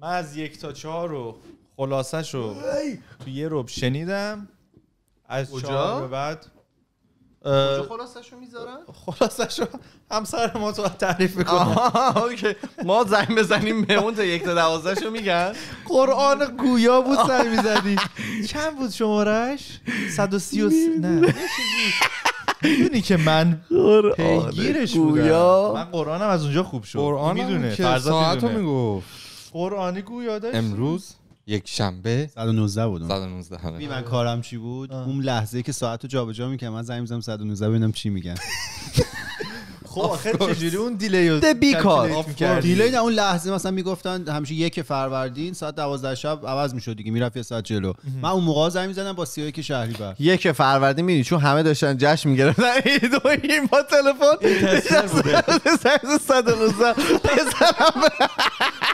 من از یک تا چهار رو خلاصش رو تو یه روب شنیدم از چهار به بعد خلاصه شو میذارن؟ خلاصه همسر ما تو تعریف میکنه ما زنگ بزنیم به اون تا یک تا دوازه رو میگن قرآن گویا بود سر میزدی چند بود شمارش؟ 133 نه میدونی که من پیگیرش بودم من قرآنم از اونجا خوب شد قرآن میدونه که ساعتو میگفت قرآنی گویا امروز یک شنبه 119 بود 119 می من کارم چی بود اون لحظه که ساعتو جابجا میکنم من زنگ میزنم 119 ببینم چی میگن خب آخر جوری اون دیلی بیکار دیلی نه اون لحظه مثلا میگفتن همیشه یک فروردین ساعت 12 شب عوض میشد دیگه میرفت یه ساعت جلو من اون موقع زنگ زدم با 31 شهری بر یک فروردین میری چون همه داشتن جشن میگرفتن دو این با تلفن 119 پسرم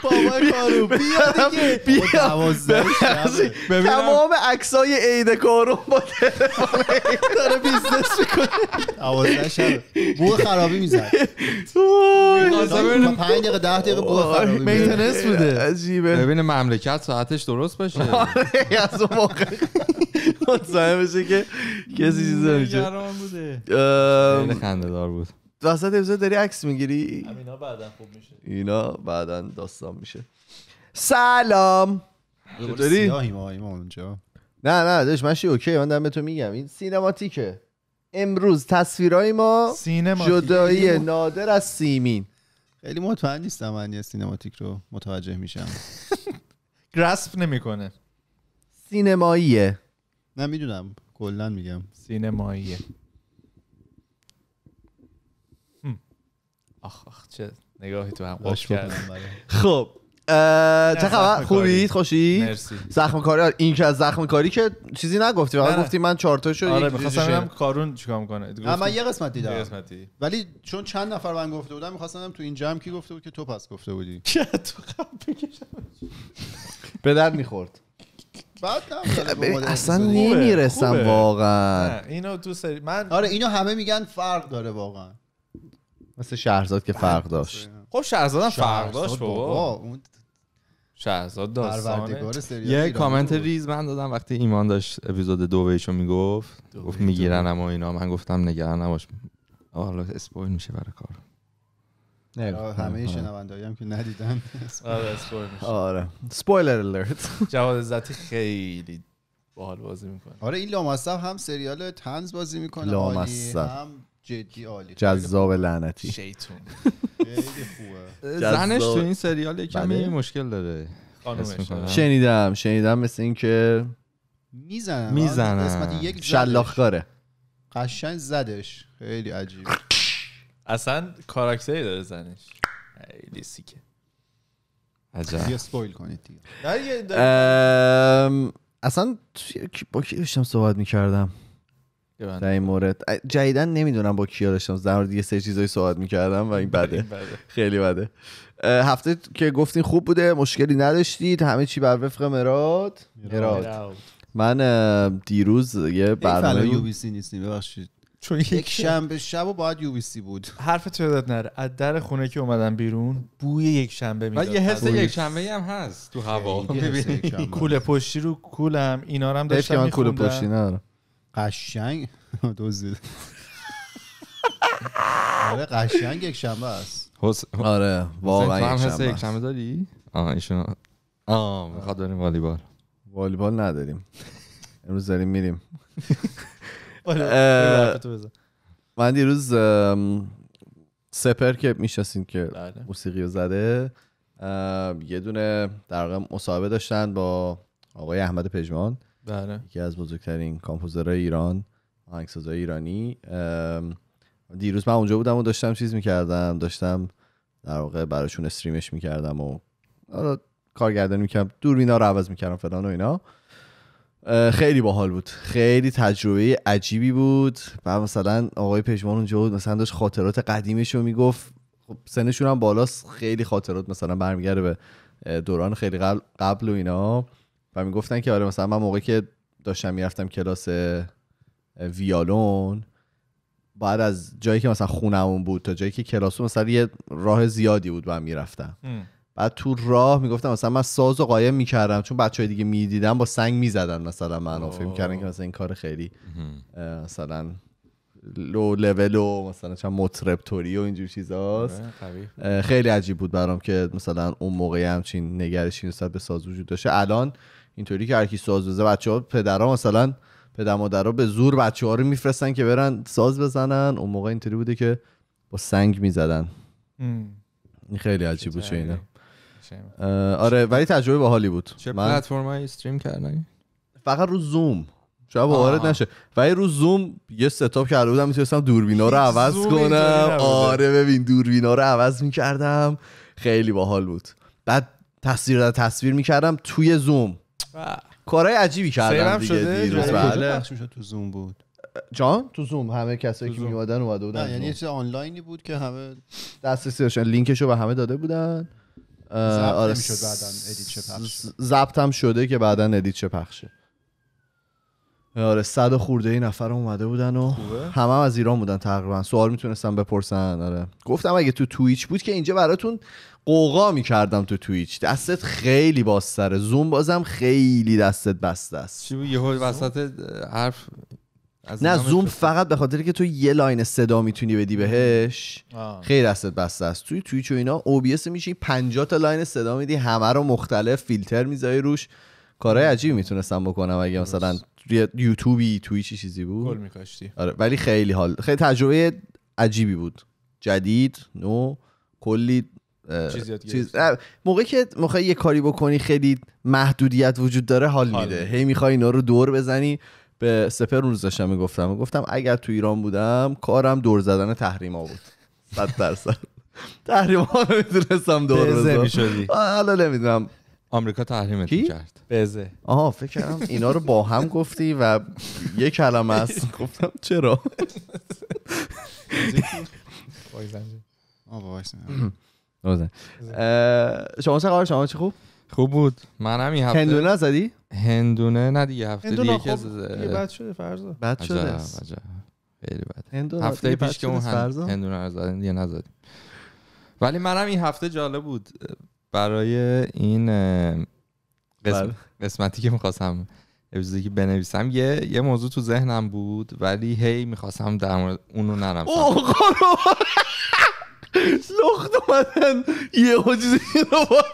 بابا کارو بیا دیگه بیا تمام عکسای عید کارو با تلفن داره بیزنس میکنه 12 شب بو خرابی میزد پنج دقیقه ده دقیقه بود مینتنس بوده عجیبه ببین مملکت ساعتش درست باشه آره، از اون موقع مطمئن بشه که کسی چیز نمیشه خیلی خنده دار بود وسط اپیزود داری عکس میگیری اینا بعدا خوب میشه اینا بعدا داستان میشه سلام چطوری؟ سیاهیم آقا اونجا نه نه داشت من اوکی من دم تو میگم این سینماتیکه امروز تصویرهای ما سینما جدایی نادر از سیمین خیلی مطمئن نیستم من یه سینماتیک رو متوجه میشم گرسپ نمیکنه سینماییه نه میدونم کلا میگم سینماییه آخ آخ چه نگاهی تو هم خب چه خبر خوبی خوشی زخم کاری این که از زخم کاری که چیزی نگفتی فقط گفتی من چهار تاشو آره می‌خواستم کارون چیکار می‌کنه من یه قسمت دیدم یه قسمتی ولی چون چند نفر من گفته بودم می‌خواستم تو این جمع کی گفته بود که تو پس گفته بودی چه تو بکشم به درد می‌خورد بعد اصلا نمیرسم واقعا اینو تو سری من آره اینو همه میگن فرق داره واقعا مثل شهرزاد که فرق داشت خب شهرزاد هم فرق داشت بابا اون شهرزاد داستانه یه کامنت ریز من دادم وقتی ایمان داشت اپیزود دو بهشو میگفت گفت میگیرنم و اینا من گفتم نگران نباش حالا اسپویل میشه برای کار نه آره، همه آره. شنوندهایی هم که ندیدن آره اسپویل میشه آره سپویلر جواد عزتی خیلی باحال بازی میکنه آره این لامصب هم سریال تنز بازی میکنه لامصب جدی جذاب لعنتی شیطون زنش تو این سریال کمی بله. مشکل داره آره. شنیدم شنیدم مثل اینکه میزن. میزنن آره، شلاخکاره قشنگ زدش خیلی عجیب اصلا کاراکتری داره زنش خیلی سیکه کنید اصلا با کی داشتم صحبت میکردم در این مورد جدیدا نمیدونم با کیا داشتم در مورد یه سری چیزایی صحبت میکردم و این بده خیلی بده هفته که گفتین خوب بوده مشکلی نداشتید همه چی بر وفق مراد مراد من دیروز یه برنامه یو بی سی نیستیم ببخشید چون یک شنبه شب و باید یو بی سی بود حرف تو یادت نره از در خونه که اومدم بیرون بوی یک شنبه میداد یه حس یک شنبه هم هست تو هوا کوله پشتی رو کولم اینا رو هم داشتم میخوندم قشنگ دوزید آره قشنگ یک شنبه است آره واقعا یک شنبه داری آه ایشون آه میخواد داریم آره. والیبال والیبال نداریم امروز داریم میریم من دیروز سپر که میشناسین که بله. موسیقی رو زده یه دونه در واقع مصاحبه داشتن با آقای احمد پژمان بله. یکی از بزرگترین کامپوزرهای ایران آهنگسازهای ایرانی دیروز من اونجا بودم و داشتم چیز میکردم داشتم در واقع براشون استریمش میکردم و حالا کارگردانی میکردم دوربینا رو عوض میکردم فلان و اینا خیلی باحال بود خیلی تجربه عجیبی بود و مثلا آقای پشمان اونجا بود مثلا داشت خاطرات قدیمش رو میگفت خب سنشون هم بالاست خیلی خاطرات مثلا برمیگرده به دوران خیلی قبل و اینا و میگفتن که آره مثلا من موقعی که داشتم میرفتم کلاس ویالون بعد از جایی که مثلا خونمون بود تا جایی که کلاسون مثلا یه راه زیادی بود من میرفتم بعد تو راه میگفتم مثلا من ساز و قایم میکردم چون بچه های دیگه میدیدم با سنگ میزدن مثلا من فکر که مثلا این کار خیلی مثلا لو لول و مثلا چند مطرب توری و اینجور هاست آره، خیلی عجیب بود برام که مثلا اون موقعی همچین نگرشی نسبت به ساز وجود داشته الان اینطوری که هرکی ساز بزنه بچه‌ها پدرها مثلا پدر ها به زور ها رو میفرستن که برن ساز بزنن اون موقع اینطوری بوده که با سنگ میزدن این خیلی عجیب بود چه آره ولی تجربه باحالی بود چه پلتفرمایی استریم کردن فقط رو زوم شاید وارد نشه ولی رو زوم یه ستاپ کرده بودم میتونستم دوربینا رو عوض کنم آره ببین دوربینا رو عوض میکردم خیلی باحال بود بعد تصویر در تصویر میکردم توی زوم کارهای عجیبی کردم دیگه شده دیروز یعنی بله تو زوم بود جان تو زوم همه کسایی که میومدن اومده بودن یعنی یه چیز آنلاینی بود که همه دسترسی داشتن لینکشو به همه داده بودن آره ضبط هم شده که بعدا ادیت چه پخشه آره صد و خورده ای نفر اومده بودن و همه هم از ایران بودن تقریبا سوال میتونستم بپرسن آره گفتم اگه تو توییچ بود که اینجا براتون قوقا میکردم تو تویچ دستت خیلی باستره زوم بازم خیلی دستت بسته است چی یه وسط حرف از نه زوم فقط به خاطر که تو یه لاین صدا میتونی بدی بهش خیلی دستت بسته است توی تویچ و اینا OBS میشی 50 تا لاین صدا میدی همه رو مختلف فیلتر میذاری روش کارهای عجیبی میتونستم بکنم اگه مثلا یوتیوبی تویچی چیزی بود گل میکاشتی آره ولی خیلی حال خیلی تجربه عجیبی بود جدید نو کلی چیز, موقعی که میخوای یه کاری بکنی خیلی محدودیت وجود داره حال, میده هی میخوای اینا رو دور بزنی به سپر روز داشتم میگفتم گفتم اگر تو ایران بودم کارم دور زدن تحریما بود صد درصد تحریما میدونستم دور بزنم میشدی حالا نمیدونم آمریکا تحریم کرد بزه آها فکر اینا رو با هم گفتی و یه کلمه است گفتم چرا روزه شما چه شما چه خوب خوب بود من همین هفته هندونه زدی هندونه نه دیگه هفته دیگه که خب، بد شده فرضا بد شده خیلی بد هفته پیش که اون هندونه رو زدیم دیگه نزدیم ولی منم این هفته جالب بود برای این قسم... بله. قسمتی که میخواستم اپیزودی که بنویسم یه یه موضوع تو ذهنم بود ولی هی میخواستم در مورد اونو نرم لخت اومدن یه چیزی رو با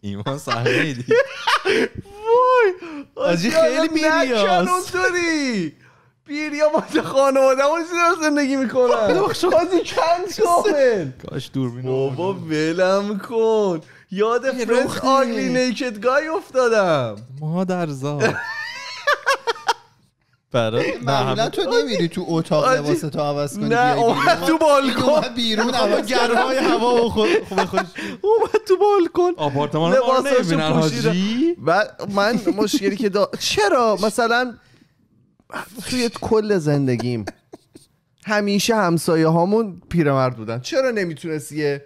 ایمان صحنه دی وای آجی خیلی بیریاس بیری بیریا با خانواده اون چیزی زندگی میکنن خب، آجی کند کن کاش دور بینو بابا بلم کن یاد فرنس آگلی نیکت گای افتادم مادرزا برای نه تو نمیری تو اتاق لباس تو عوض کنی نه اومد تو بالکن اومد بیرون هوا گرمای هوا و خوش اومد تو بالکن آپارتمان رو نمیبینن حاجی و من مشکلی که دا... چرا مثلا توی کل زندگیم همیشه همسایه هامون پیرمرد بودن چرا نمیتونست یه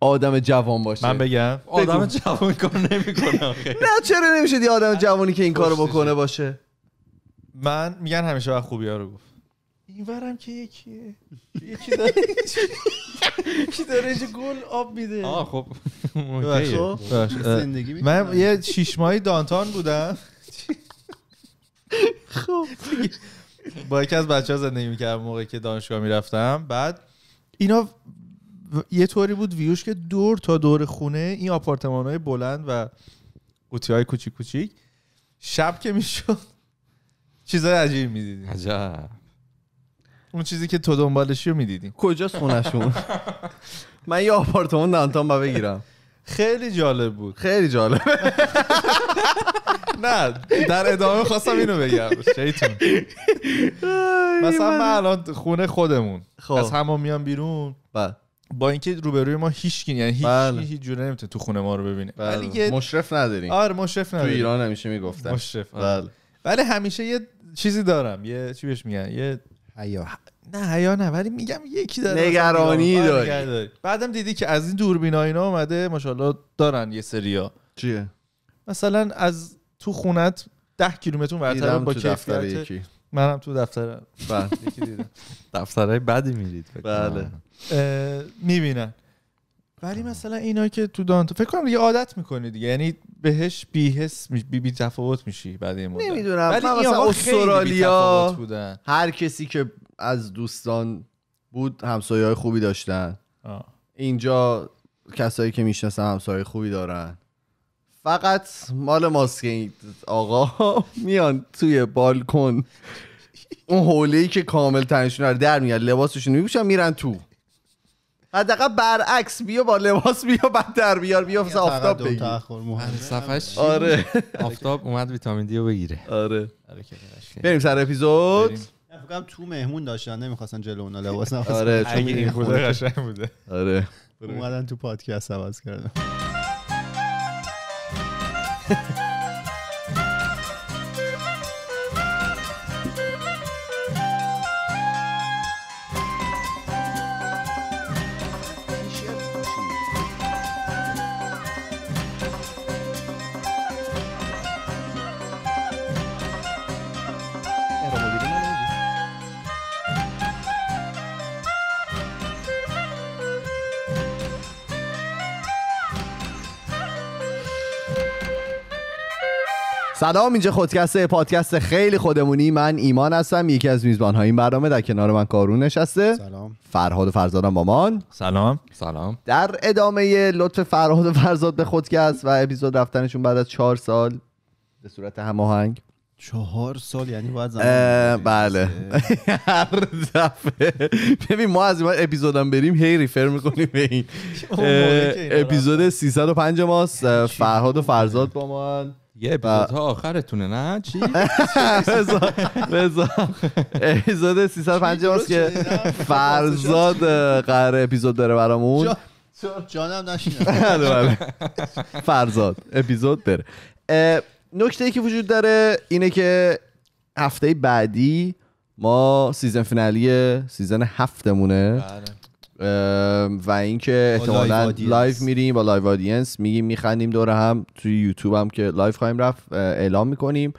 آدم جوان باشه من بگم آدم جوان کار نمیکنه نه چرا نمیشه دی آدم جوانی که این کارو بکنه باشه من میگن همیشه وقت خوبی ها رو گفت اینورم که یکیه یکی داره یکی داره گل آب میده آه خب, خب، من یه شیش ماهی دانتان بودم خب با یکی از بچه ها زندگی میکردم موقعی که دانشگاه میرفتم بعد اینا یه طوری بود ویوش که دور تا دور خونه این آپارتمان های بلند و قوطی های کوچیک کوچیک شب که میشد چیزای عجیب میدیدی عجب اون چیزی که تو دنبالشی رو میدیدیم کجاست خونشون من یه آپارتمان دانتان با بگیرم خیلی جالب بود خیلی جالب نه در ادامه خواستم اینو بگم شیطون مثلا من الان خونه خودمون خب. از همه میام بیرون بله. با اینکه روبروی ما هیچ یعنی هیچ بله. هیچ جوری نمیتونه تو خونه ما رو ببینه بله. ولی مشرف نداریم آره مشرف نداریم تو ایران همیشه میگفتن مشرف آره. ولی همیشه یه چیزی دارم یه چی بهش میگن یه حیا نه حیا نه ولی میگم یکی داره نگرانی داری بعدم دیدی که از این دوربینا اینا اومده ماشاءالله دارن یه سریا چیه مثلا از تو خونت ده کیلومتر ورتر با دفتر یکی منم تو دفتر بله دفترهای بدی میرید بله میبینن ولی مثلا اینا که تو دانتو فکر کنم دیگه عادت میکنه دیگه یعنی بهش بیهس بی, بی تفاوت میشی بعد این مدت نمیدونم ولی مثلا هر کسی که از دوستان بود همسایه های خوبی داشتن اینجا کسایی که میشناسن همسایه خوبی دارن فقط مال ماسک آقا میان توی بالکن اون حوله ای که کامل تنشون رو در میاد لباسشون میپوشن میرن تو حداقل برعکس بیا با لباس بیا بعد در بیار بیا مثلا آفتاب بگیر آره،, آره آفتاب اومد ویتامین دیو بگیره آره, آره، بریم سر اپیزود میکنم تو مهمون داشتن نمیخواستن جلو اونا لباس آره چون این خوده قشنگ بوده آره اومدن تو پادکست عوض کردن سلام اینجا خودکست پادکست خیلی خودمونی من ایمان هستم یکی از میزبان های این برنامه در کنار من کارون نشسته سلام فرهاد و فرزادم مامان سلام سلام در ادامه لطف فرهاد و فرزاد به خودکست و اپیزود رفتنشون بعد از چهار سال به صورت هماهنگ چهار سال یعنی باید زمان بله هر دفعه ببین ما از این اپیزودم بریم هی ریفر میکنیم به این اپیزود 305 ماست یعنی فرهاد و فرزاد با یه اپیزود ها آخرتونه نه چی؟ رضا اپیزود 350 که خب، خب، فرزاد خب، قرار اپیزود داره برامون جانم نشینه فرزاد اپیزود داره نکته ای که وجود داره اینه که هفته بعدی ما سیزن فینالی سیزن هفتمونه بله. و اینکه احتمالا لایو میریم با لایو آدینس میگیم میخندیم دوره هم توی یوتیوب هم که لایو خواهیم رفت اعلام میکنیم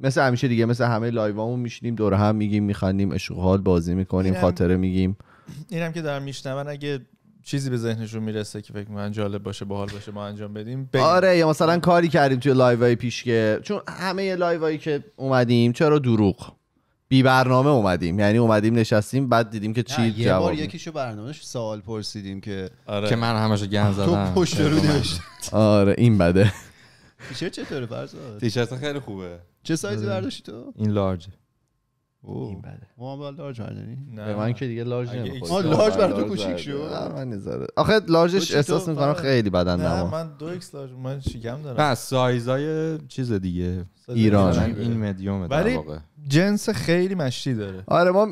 مثل همیشه دیگه مثل همه لایو همون میشینیم دور هم میگیم میخندیم اشغال بازی میکنیم خاطره میگیم اینم که دارم میشنون اگه چیزی به ذهنشون میرسه که فکر من جالب باشه باحال باشه ما انجام بدیم آره یا مثلا کاری کردیم توی لایوهای پیش که چون همه لایوایی که اومدیم چرا دروغ بی برنامه اومدیم یعنی اومدیم نشستیم بعد دیدیم که چی یه بار یکیشو برنامهش سوال پرسیدیم که آره. که من همشو گند زدم تو پشت رو آره این بده تیشرت چطوره فرزاد تیشرت خیلی خوبه چه سایزی آره. برداشتی تو این لارج این بده ما لارج نه به من که دیگه لارج نمیخوره لارج برای تو کوچیک شد من نذاره آخه لارجش احساس میکنم آره. خیلی بدن نه من دو ایکس لارج من شیکم دارم نه سایزای چیز دیگه ایران این مدیومه در واقع جنس خیلی مشتی داره آره ما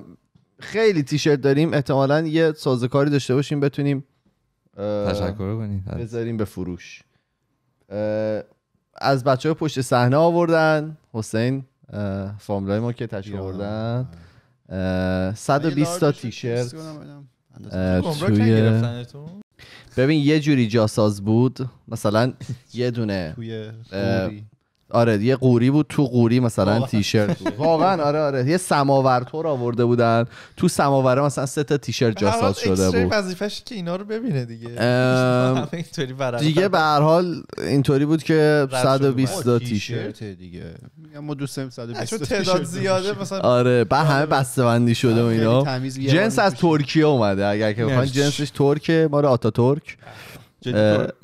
خیلی تیشرت داریم احتمالا یه سازکاری داشته باشیم بتونیم تشکر کنیم بذاریم به فروش از بچه های پشت صحنه آوردن حسین فاملای ما که تشکر بردن 120 تا تیشرت توی ببین یه جوری جاساز بود مثلا یه دونه توی آره یه قوری بود تو قوری مثلا تیشرت بود واقعا آره آره یه سماور تو آورده بودن تو سماوره مثلا سه تا تیشرت جاساز شده بود وظیفش که اینا رو ببینه دیگه دیگه به هر حال اینطوری بود که 120 تا تیشرت دیگه میگم ما دوست 120 تا تعداد زیاده مثلا آره با آره. همه بسته‌بندی شده و آره، اینا یعنی جنس از ترکیه اومده اگر که بخواید جنسش ترکه ما آتا ترک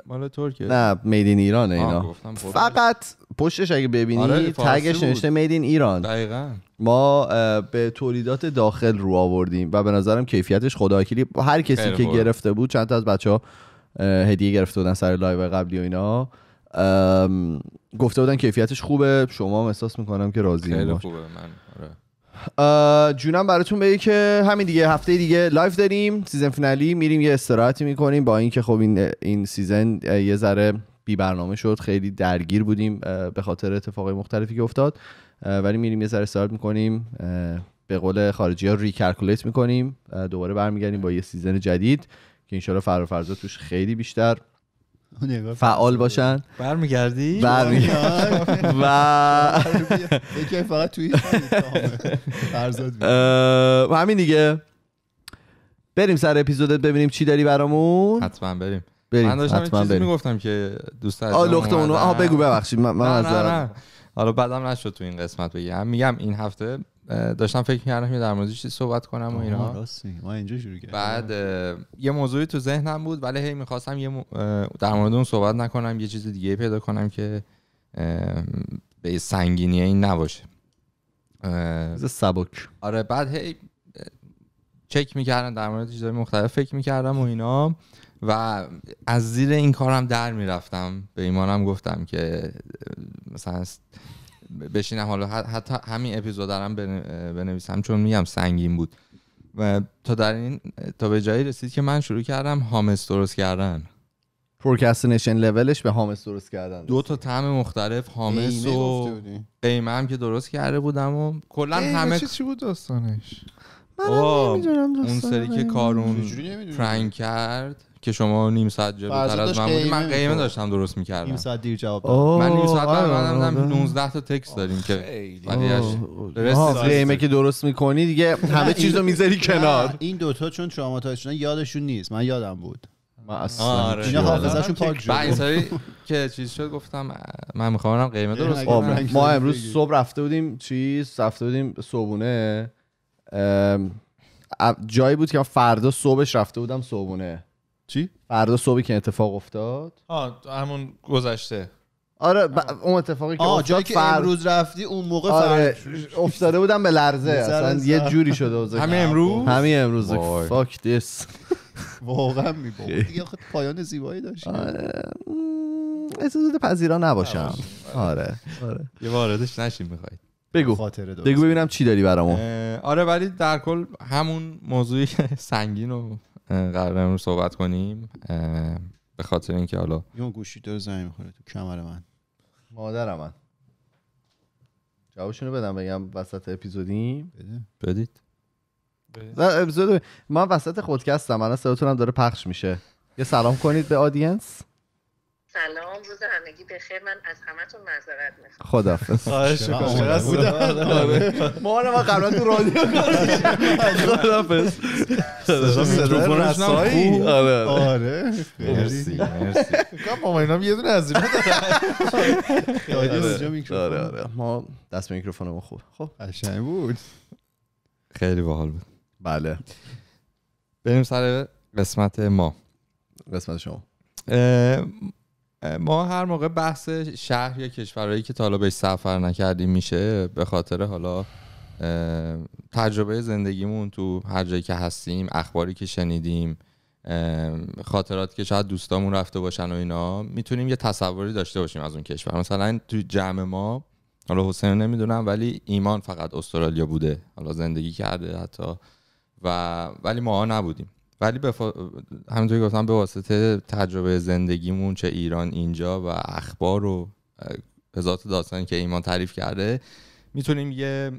مال ترکیه نه میدین ایرانه اینا فقط پشتش اگه ببینی آره، تگش نوشته میدین ایران دقیقا ما به تولیدات داخل رو آوردیم و به نظرم کیفیتش خداکیلی هر کسی که گرفته بود چند تا از بچه ها هدیه گرفته بودن سر لایو قبلی و اینا گفته بودن کیفیتش خوبه شما احساس میکنم که راضی خیلی خوبه من آره. جونم براتون بگه که همین دیگه هفته دیگه لایف داریم سیزن فینالی میریم یه استراحتی میکنیم با اینکه خب این این سیزن یه ذره بی برنامه شد خیلی درگیر بودیم به خاطر اتفاقای مختلفی که افتاد ولی میریم یه ذره استراحت میکنیم به قول خارجی ها ریکرکولیت میکنیم دوباره برمیگردیم با یه سیزن جدید که انشالله فرافرزا توش خیلی بیشتر فعال باشن برمیگردی برمیگردی و بله. فقط توی همین دیگه بریم سر اپیزودت ببینیم چی داری برامون حتما بریم بریم من داشتم چیزی میگفتم که دوست دارم آ لخت اونو آها بگو ببخشید من من حالا بعدم نشد تو این قسمت بگم میگم این هفته داشتم فکر می‌کردم که در مورد صحبت کنم و اینا ما اینجا شروع بعد یه موضوعی تو ذهنم بود ولی هی میخواستم یه در مورد اون صحبت نکنم یه چیز دیگه پیدا کنم که به سنگینی این نباشه از سبک آره بعد هی چک میکردم در مورد مختلف فکر میکردم و اینا و از زیر این کارم در میرفتم به ایمانم گفتم که مثلا بشینم حالا حتی همین اپیزود دارم بنویسم چون میگم سنگین بود و تا در این تا به جایی رسید که من شروع کردم هامس درست کردن نشن لولش به هامس درست کردن دو تا طعم مختلف هامس و قیمه هم که درست کرده بودم و کلا همه چی بود داستانش من اون سری که کارون پرنگ کرد که شما نیم ساعت جلوتر از من بودی من قیمه داشتم درست میکردم نیم ساعت دیر جواب من نیم ساعت بعد 19 آره، آره، آره. تا تکس داریم که قیمه که درست میکنی دیگه همه چیز رو میذاری کنار این دوتا چون شدن یادشون نیست من یادم بود من اصلا آره اینا حافظه‌شون پاک که چیز شد گفتم من میخوام قیمه درست ما امروز صبح رفته بودیم چیز رفته بودیم صبحونه جایی بود که فردا صبحش رفته بودم صبحونه چی فردا صبحی که اتفاق افتاد آه همون گذشته آره اون اتفاقی که جایی که امروز رفتی اون موقع آره افتاده بودم به لرزه اصلا یه جوری شده همین امروز همین امروز فاک دیس واقعا میبود دیگه خود پایان زیبایی داشت آره اجازه پذیرا نباشم آره. آره یه واردش نشیم میخواید بگو بگو ببینم چی داری برامون آره ولی در کل همون موضوعی سنگین و قرار امروز صحبت کنیم به خاطر اینکه حالا یه گوشی داره زنگ میخوره تو کمر من مادر من رو بدم بگم وسط اپیزودیم بدید اپیزود من وسط خودکستم الان صداتونم داره پخش میشه یه سلام کنید به آدینس سلام روز همگی بخیر من از همتون معذرت میخوام خدا خواهش می‌کنم ما ما قبلا تو رادیو خدا حافظ میکروفون رسایی آره آره مرسی مرسی کام ما اینام یه دونه از این آره. آره آره ما دست میکروفون ما خوب خب قشنگ بود خیلی باحال بود بله بریم سر قسمت ما قسمت شما ما هر موقع بحث شهر یا کشورهایی که تا حالا بهش سفر نکردیم میشه به خاطر حالا تجربه زندگیمون تو هر جایی که هستیم اخباری که شنیدیم خاطرات که شاید دوستامون رفته باشن و اینا میتونیم یه تصوری داشته باشیم از اون کشور مثلا تو جمع ما حالا حسین نمیدونم ولی ایمان فقط استرالیا بوده حالا زندگی کرده حتی و ولی ما ها نبودیم ولی بفا... همینطوری گفتم به واسطه تجربه زندگیمون چه ایران اینجا و اخبار و هزات داستانی که ایمان تعریف کرده میتونیم یه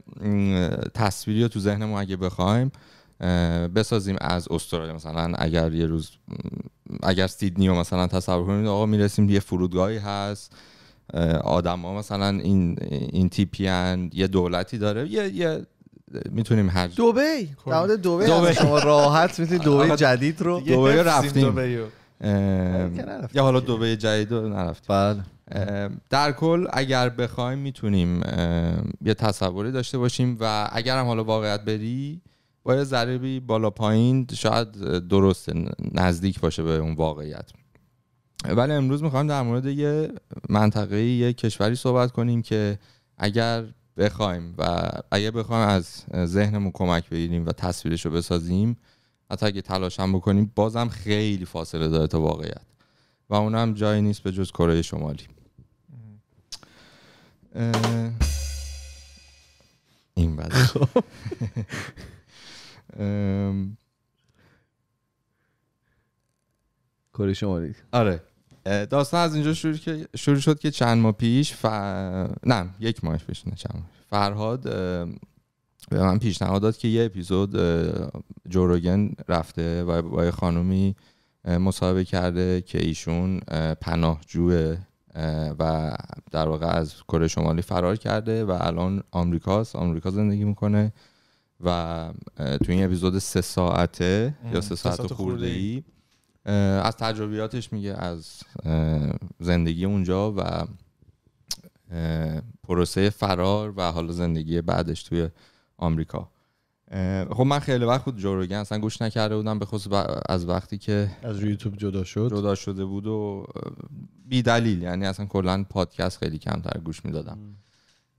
تصویری رو تو ذهنمون اگه بخوایم بسازیم از استرالیا مثلا اگر یه روز اگر سیدنی رو مثلا تصور کنیم آقا میرسیم یه فرودگاهی هست ها مثلا این این تیپی یه دولتی داره یه, یه میتونیم هر دبی در دبی شما راحت میتونید دبی جدید رو دبی رفتیم یا حالا دبی جدید رو نرفتیم بله در کل اگر بخوایم میتونیم یه تصوری داشته باشیم و اگر هم حالا واقعیت بری با یه ضریبی بالا پایین شاید درست نزدیک باشه به اون واقعیت ولی امروز میخوایم در مورد یه منطقه یه کشوری صحبت کنیم که اگر بخوایم و اگه بخوایم از ذهنمون کمک بگیریم و تصویرش رو بسازیم حتی اگه تلاش هم بکنیم بازم خیلی فاصله داره تا واقعیت و اون هم جایی نیست به جز کره شمالی این بده خب. کره شمالی آره داستان از اینجا شروع شروع شد که چند ماه پیش ف... نه یک ماه پیش نه چند ماه فرهاد به من پیشنهاد داد که یه اپیزود جوروگن رفته و با یه خانومی مصاحبه کرده که ایشون پناهجوه و در واقع از کره شمالی فرار کرده و الان آمریکاست آمریکا زندگی میکنه و تو این اپیزود سه ساعته یا سه ساعت, ساعت خورده ای از تجربیاتش میگه از زندگی اونجا و پروسه فرار و حالا زندگی بعدش توی آمریکا خب من خیلی وقت بود جوروگن اصلا گوش نکرده بودم به از وقتی که از یوتیوب جدا شد جدا شده بود و بی دلیل یعنی اصلا کلا پادکست خیلی کمتر گوش میدادم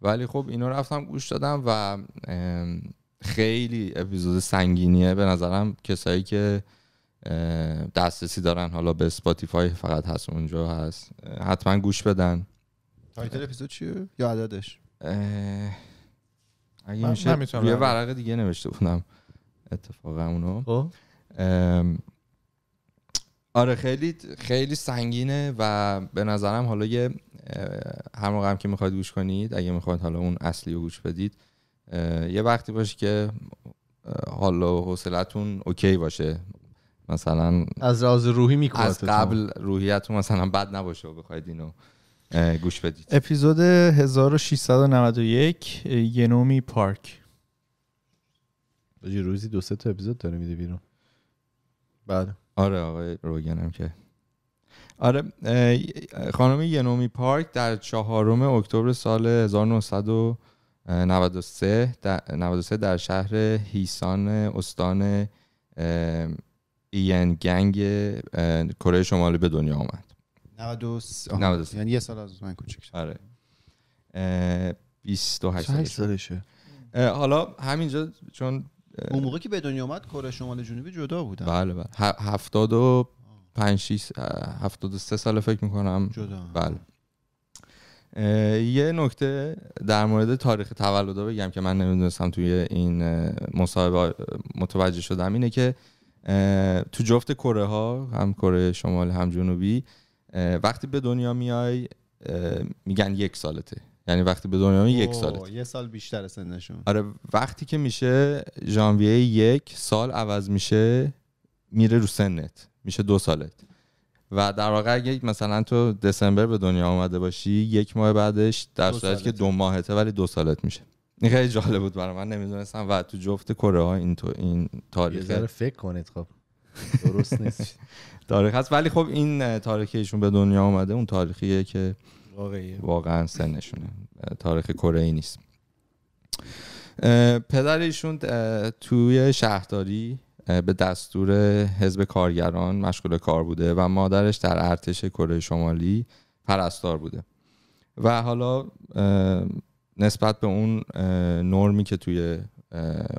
ولی خب اینو رفتم گوش دادم و خیلی اپیزود سنگینیه به نظرم کسایی که دسترسی دارن حالا به سپاتیفای فقط هست اونجا هست حتما گوش بدن تایتل اپیزود چیه یا عددش اگه میشه یه ورقه دیگه نوشته بودم اتفاقا اونو خب. آره خیلی خیلی سنگینه و به نظرم حالا یه هر موقع هم که میخواید گوش کنید اگه میخواید حالا اون اصلی رو گوش بدید یه وقتی باشه که حالا حوصلتون اوکی باشه مثلا از راز روحی میکنه از قبل روحیتون مثلا بد نباشه و بخواید اینو گوش بدید اپیزود 1691 ینومی پارک روزی دو سه تا اپیزود داره میده بیرون بعد بله. آره آقای روگن هم که آره خانم ینومی پارک در چهارم اکتبر سال 1993 93 در شهر هیسان استان E این گنگ کره شمالی به دنیا آمد 93 یعنی یه سال از من کوچیک آره 28 سالشه حالا همینجا چون اون موقع که به دنیا آمد کره شمالی جنوبی جدا بودن بله بله 75 73 سال فکر میکنم جدا بله یه نکته در مورد تاریخ تولد بگم که من نمیدونستم توی این مصاحبه متوجه شدم اینه که تو جفت کره ها هم کره شمال هم جنوبی وقتی به دنیا میای میگن یک سالته یعنی وقتی به دنیا یک سالته یه سال بیشتر سنشون آره وقتی که میشه ژانویه یک سال عوض میشه میره رو سنت میشه دو سالت و در واقع اگه مثلا تو دسامبر به دنیا آمده باشی یک ماه بعدش در صورتی که دو ماهته ولی دو سالت میشه این خیلی جالب بود برای من نمیدونستم و تو جفت کره ها این تو این تاریخ فکر کنید خب درست نیست تاریخ هست ولی خب این تاریخی ایشون به دنیا آمده اون تاریخیه که واقعا سنشونه تاریخ کره ای نیست پدر ایشون توی شهرداری به دستور حزب کارگران مشغول کار بوده و مادرش در ارتش کره شمالی پرستار بوده و حالا نسبت به اون نرمی که توی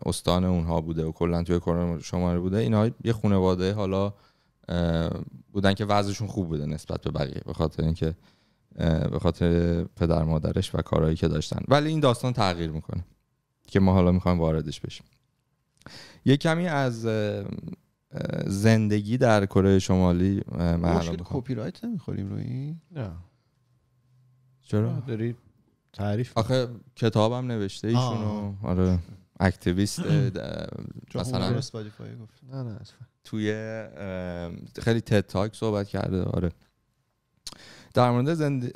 استان اونها بوده و کلا توی کره شماره بوده اینها یه خانواده حالا بودن که وضعشون خوب بوده نسبت به بقیه به خاطر اینکه به خاطر پدر مادرش و کارهایی که داشتن ولی این داستان تغییر میکنه که ما حالا میخوایم واردش بشیم یه کمی از زندگی در کره شمالی مشکل کپی رایت روی نه چرا دارید تعریف آخه کتابم نوشته ایشونو آره اکتیویست مثلا نه نه توی خیلی تد تاک صحبت کرده آره در مورد زند...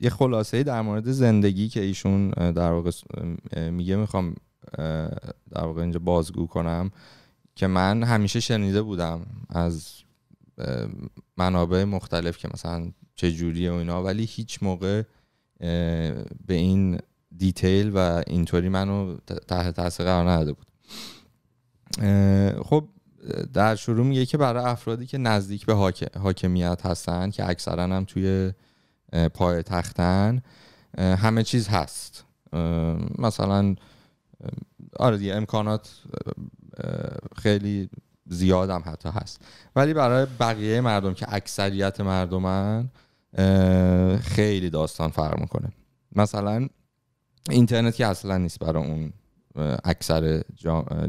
یه خلاصه در مورد زندگی که ایشون در واقع میگه میخوام در واقع اینجا بازگو کنم که من همیشه شنیده بودم از منابع مختلف که مثلا جوریه و اینا ولی هیچ موقع به این دیتیل و اینطوری منو تحت تاثیر قرار نداده بود خب در شروع میگه که برای افرادی که نزدیک به حاکمیت هستن که اکثرا هم توی پای تختن همه چیز هست مثلا آره دیگه امکانات خیلی زیادم حتی هست ولی برای بقیه مردم که اکثریت مردمن خیلی داستان فرق میکنه مثلا اینترنت که اصلا نیست برای اون اکثر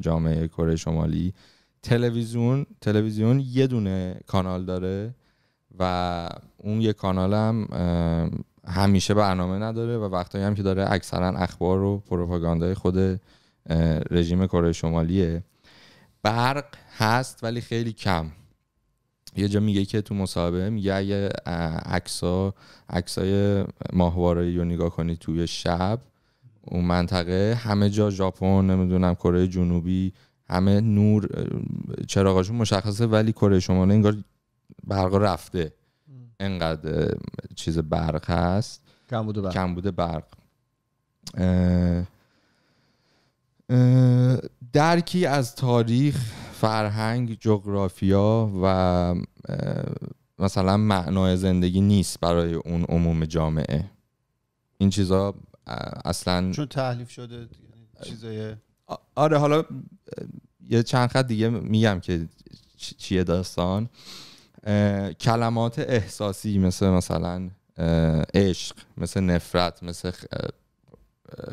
جامعه کره شمالی تلویزیون تلویزیون یه دونه کانال داره و اون یه کانال هم همیشه برنامه نداره و وقتایی هم که داره اکثرا اخبار و پروپاگاندای خود رژیم کره شمالیه برق هست ولی خیلی کم یه جا میگه که تو مصاحبه میگه اگه عکسا عکسای ماهواره رو نگاه کنی توی شب اون منطقه همه جا ژاپن نمیدونم کره جنوبی همه نور چراغاشون مشخصه ولی کره نه انگار برق رفته انقدر چیز برق هست کم بوده برق, کم بوده برق. درکی از تاریخ فرهنگ جغرافیا و مثلا معنای زندگی نیست برای اون عموم جامعه این چیزا اصلا چون تحلیف شده یعنی چیزای آره حالا یه چند خط دیگه میگم که چیه داستان کلمات احساسی مثل مثلا عشق مثل نفرت مثل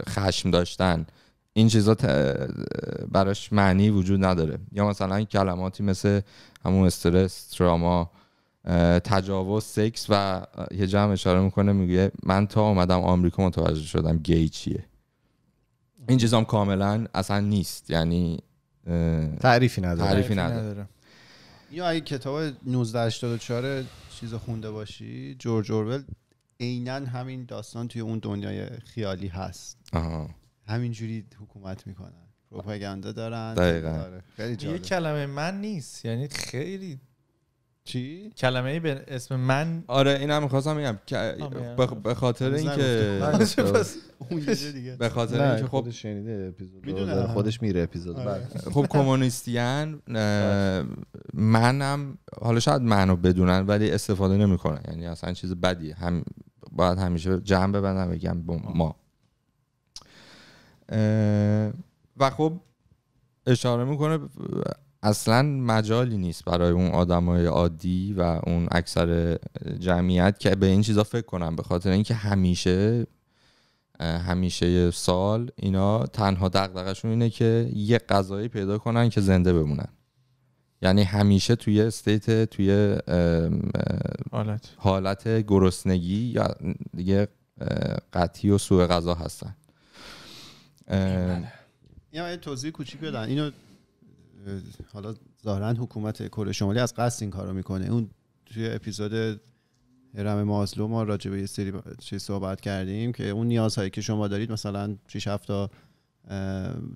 خشم داشتن این چیزا براش معنی وجود نداره یا مثلا کلماتی مثل همون استرس تراما تجاوز سکس و یه جمع اشاره میکنه میگه من تا اومدم آمریکا متوجه شدم گی چیه این چیزام کاملا اصلا نیست یعنی تعریفی نداره تعریفی نداره یا اگه کتاب 1984 چیز خونده باشی جورج اورول عینا همین داستان توی اون دنیای خیالی هست همینجوری حکومت میکنن پروپاگاندا دارن دقیقا آره. خیلی یه کلمه من نیست یعنی خیلی چی؟ کلمه ای به اسم من آره این هم میخواستم میگم به خاطر اینکه آره، خب. به خاطر اینکه خب خودش شنیده خودش میره اپیزود آره. خب کمونیستیان منم حالا شاید منو بدونن ولی استفاده نمیکنن یعنی اصلا چیز بدی هم باید همیشه جمع ببندم بگم ما و خب اشاره میکنه اصلا مجالی نیست برای اون آدمای عادی و اون اکثر جمعیت که به این چیزا فکر کنن به خاطر اینکه همیشه همیشه سال اینا تنها دقدقشون اینه که یه غذایی پیدا کنن که زنده بمونن یعنی همیشه توی استیت توی حالت حالت گرسنگی یا دیگه قطعی و سوء غذا هستن بله. یه توضیح کوچیک بدن اینو حالا ظاهرا حکومت کره شمالی از قصد این کارو میکنه اون توی اپیزود هرم مازلو ما راجع به یه سری چیز صحبت کردیم که اون نیازهایی که شما دارید مثلا 6 7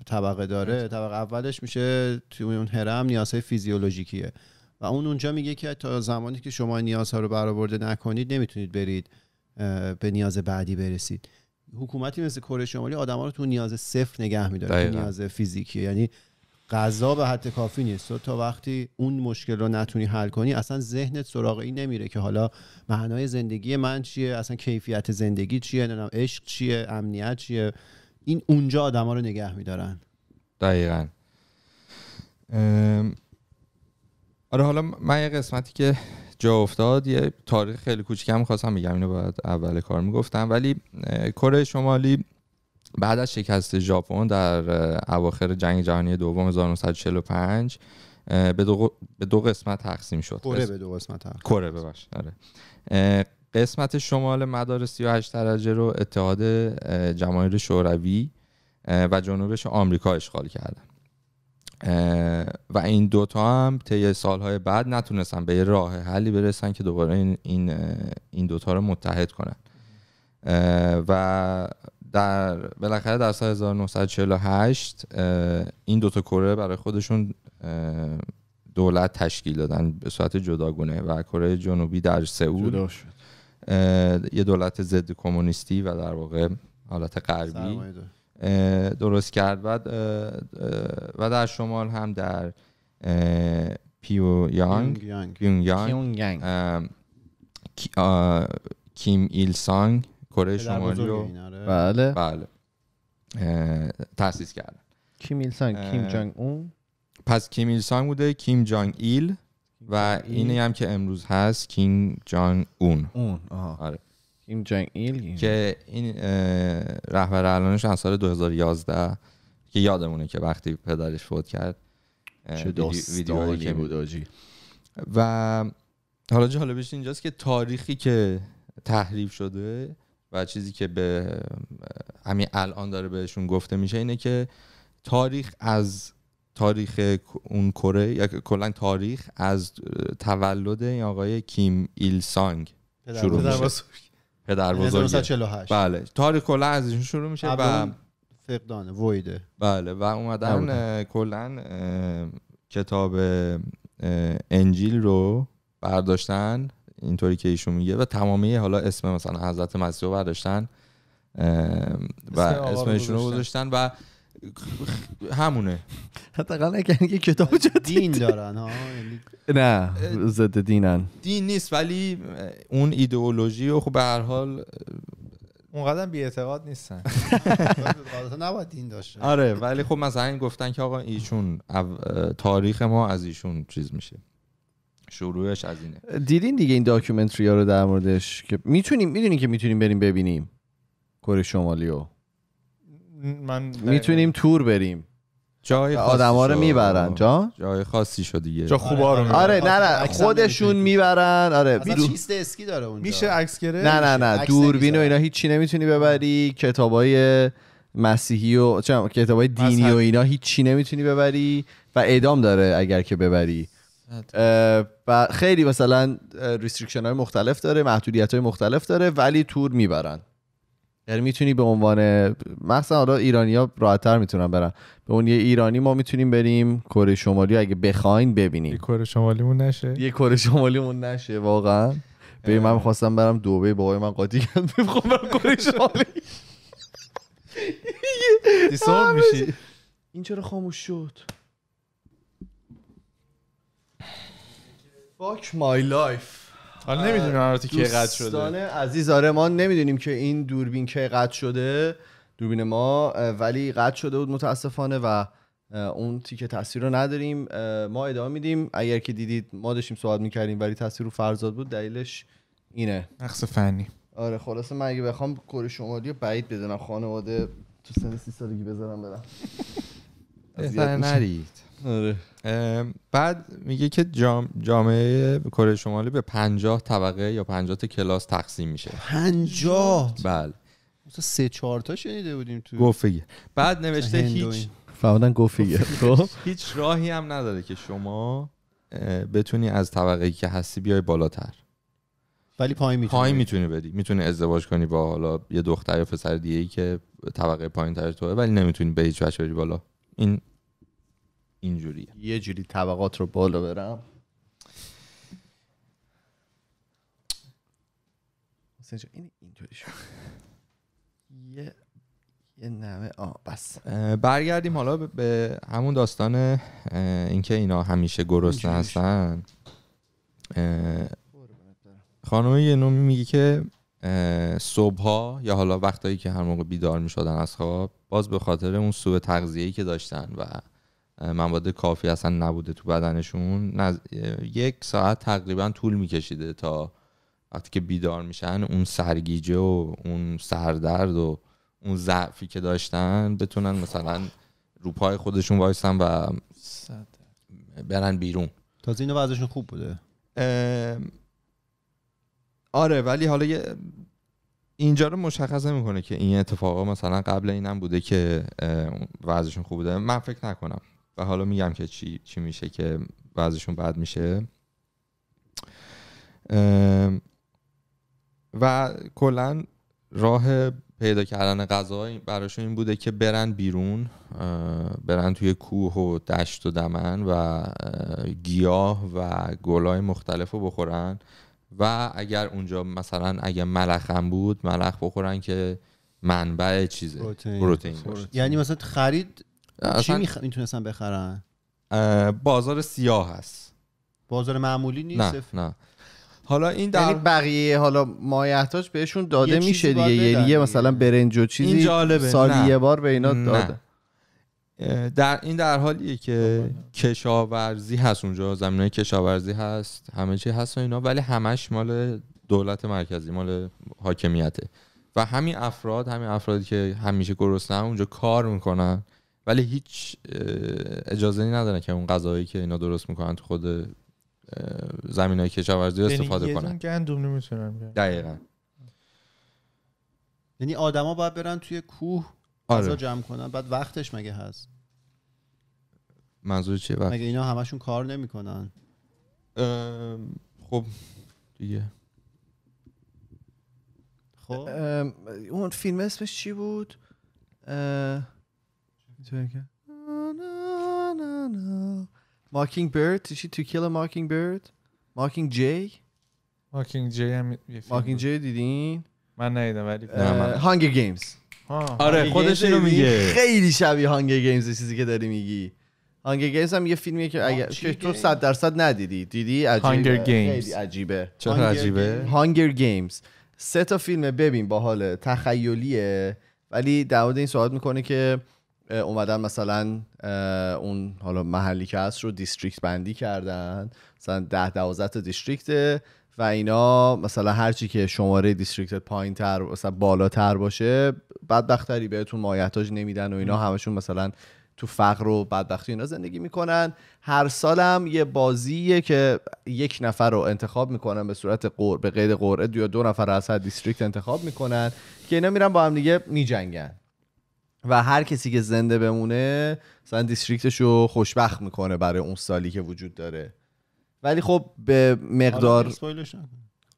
طبقه داره طبقه اولش میشه توی اون هرم نیازهای فیزیولوژیکیه و اون اونجا میگه که تا زمانی که شما نیازها رو برآورده نکنید نمیتونید برید به نیاز بعدی برسید حکومتی مثل کره شمالی آدما رو تو نیاز صفر نگه میداره تو نیاز فیزیکی یعنی غذا به حد کافی نیست تو تا وقتی اون مشکل رو نتونی حل کنی اصلا ذهنت سراغ این نمیره که حالا معنای زندگی من چیه اصلا کیفیت زندگی چیه نمیدونم عشق چیه امنیت چیه این اونجا آدما رو نگه میدارن دقیقا ام... آره حالا من یه قسمتی که جا افتاد یه تاریخ خیلی کوچیکم خواستم بگم اینو باید اول کار میگفتم ولی کره شمالی بعد از شکست ژاپن در اواخر جنگ جهانی دوم 1945 به دو, به دو قسمت تقسیم شد کره به دو قسمت کره ببخش آره قسمت شمال مدار 38 درجه رو اتحاد جماهیر شوروی و جنوبش آمریکا اشغال کردن و این دوتا هم طی سالهای بعد نتونستن به یه راه حلی برسن که دوباره این این, این دوتا رو متحد کنن و در بالاخره در سال 1948 این دوتا کره برای خودشون دولت تشکیل دادن به صورت جداگونه و کره جنوبی در سئول یه دولت ضد کمونیستی و در واقع حالت غربی درست کرد و در شمال هم در پیو یانگ یانگ کیم ایل سانگ کره شمالی رو آره. بله بله تاسیس کردن کیم ایل سانگ کیم جانگ اون پس کیم ایل سانگ بوده کیم جانگ ایل و اینی هم که امروز هست کیم جانگ اون اون آره کیم جنگ ایل که این رهبر الانش از سال 2011 که یادمونه که وقتی پدرش فوت کرد چه که بود آجی و حالا جالبش اینجاست که تاریخی که تحریف شده و چیزی که به همین الان داره بهشون گفته میشه اینه که تاریخ از تاریخ اون کره یا کلا تاریخ از تولد این آقای کیم ایل سانگ شروع میشه پدر بزرگ بله تاریخ کلا از ایشون شروع میشه و فقدان ویده بله و اومدن کلا کتاب انجیل رو برداشتن اینطوری که ایشون میگه و تمامی حالا اسم مثلا حضرت مسیح رو برداشتن و اسم ایشون رو گذاشتن و همونه حداقل اگه یه کتاب دین دارن یعنی- نه ضد دینن دین نیست ولی اون ایدئولوژی و خب به هر حال اونقدر بی اعتقاد نیستن نباید دین داشته آره ولی خب مثلا گفتن که آقا ایشون تاریخ ما از ایشون چیز میشه شروعش از اینه دیدین دیگه این داکیومنتری ها رو در موردش که میتونیم میدونین که میتونیم بریم ببینیم کره شمالی رو میتونیم بله. تور بریم جای آدما رو میبرن جا جای خاصی شد دیگه جا خوبا رو آره نه نه خودشون میبرن آره میشه چیست اسکی داره اونجا میشه عکس گرفت نه نه نه دوربین و اینا هیچی نمیتونی ببری کتابای مسیحی و چم کتابای دینی و اینا هیچی نمیتونی ببری و اعدام داره اگر که ببری و خیلی مثلا ریستریکشن های مختلف داره محدودیت های مختلف داره ولی تور میبرن یعنی میتونی به عنوان مثلا حالا ایرانیا راحتتر میتونن برن به اون یه ایرانی ما میتونیم بریم کره شمالی اگه بخواین ببینیم یه کره شمالیمون نشه یه کره شمالیمون نشه واقعا ببین من میخواستم برم دوبه بابای من قاطی کرد میخوام خب، برم کره شمالی این چرا خاموش شد فاک مای لایف حالا نمیدونیم البته کی قطع شده عزیز آره ما نمیدونیم که این دوربین کی قطع شده دوربین ما ولی قطع شده بود متاسفانه و اون تیکه تاثیر رو نداریم ما ادامه میدیم اگر که دیدید ما داشتیم صحبت میکردیم ولی تاثیر رو فرزاد بود دلیلش اینه نقص فنی آره خلاصه من اگه بخوام کره شمالی رو بعید بدونم خانواده تو سن سی سالگی بذارم برم بهتر نرید آره. بعد میگه که جام جامعه کره شمالی به پنجاه طبقه یا پنجاه کلاس تقسیم میشه پنجاه بله مثلا سه چهار تا شنیده بودیم تو گفیه بعد نوشته هیچ فهمدن گفیه خب. هیچ راهی هم نداره که شما بتونی از طبقه که هستی بیای بالاتر ولی پایین میتونی پایین میتونی بدی میتونی ازدواج کنی با حالا یه دختر یا پسر دیگه ای که طبقه پایین تر توه ولی نمیتونی به هیچ وجه بری بالا این اینجوریه یه جوری طبقات رو بالا برم این اینطوری یه یه نمه بس برگردیم حالا به همون داستان اینکه اینا همیشه گرسنه هستن خانم یه نومی میگه که صبحها یا حالا وقتایی که هر موقع بیدار میشدن از خواب باز به خاطر اون سوء تغذیه‌ای که داشتن و مواد کافی اصلا نبوده تو بدنشون یک ساعت تقریبا طول میکشیده تا وقتی که بیدار میشن اون سرگیجه و اون سردرد و اون ضعفی که داشتن بتونن مثلا روپای خودشون وایستن و برن بیرون تازه اینو وضعشون خوب بوده آره ولی حالا یه اینجا رو مشخص نمیکنه که این اتفاقا مثلا قبل اینم بوده که وضعشون خوب بوده من فکر نکنم و حالا میگم که چی, چی میشه که وضعشون بد میشه و کلا راه پیدا کردن غذا براشون این بوده که برن بیرون برن توی کوه و دشت و دمن و گیاه و گلای مختلف رو بخورن و اگر اونجا مثلا اگر ملخم بود ملخ بخورن که منبع چیزه پروتئین یعنی مثلا خرید چی میخ... میتونستن بخرن بازار سیاه هست بازار معمولی نیست نه نه حالا این در یعنی بقیه حالا مایحتاج بهشون داده میشه دیگه یعنی یه مثلا برنج و چیزی سالی یه بار به اینا داده در این در حالیه که کشاورزی هست اونجا زمینای کشاورزی هست همه چی هست و اینا ولی همش مال دولت مرکزی مال حاکمیته و همین افراد همین افرادی که همیشه گرسنه اونجا کار میکنن ولی هیچ اجازه ندارن که اون غذاهایی که اینا درست میکنن تو خود های کشاورزی یعنی استفاده کنن گندم نمیتونن دقیقا یعنی آدما باید برن توی کوه آره. غذا جمع کنن بعد وقتش مگه هست منظور چیه وقت؟ مگه اینا همشون کار نمیکنن خب دیگه خب اون فیلم اسمش چی بود ماکینگ برد چی تو کیل ماکینگ برد ماکینگ جی ماکینگ جی هم ماکینگ جی دیدین من ندیدم ولی هانگر گیمز آره خودش اینو میگه خیلی شبیه هانگر گیمز چیزی که داری میگی هانگر گیمز هم یه فیلمیه که اگر که تو 100 درصد ندیدی دیدی عجیبه هانگر گیمز عجیبه چه عجیبه هانگر گیمز سه تا فیلم ببین باحاله تخیلیه ولی در مورد این صحبت میکنه که اومدن مثلا اون حالا محلی که هست رو دیستریکت بندی کردن مثلا ده دوازده تا دیستریکت و اینا مثلا هرچی که شماره دیستریکت پایین تر مثلا بالاتر باشه بدبختری بهتون مایحتاج نمیدن و اینا همشون مثلا تو فقر و بدبختی اینا زندگی میکنن هر سالم یه بازیه که یک نفر رو انتخاب میکنن به صورت قر... به قید قرعه یا دو نفر از هر دیستریکت انتخاب میکنن که اینا میرن با هم دیگه میجنگن و هر کسی که زنده بمونه مثلا دیستریکتش رو خوشبخت میکنه برای اون سالی که وجود داره ولی خب به مقدار آره,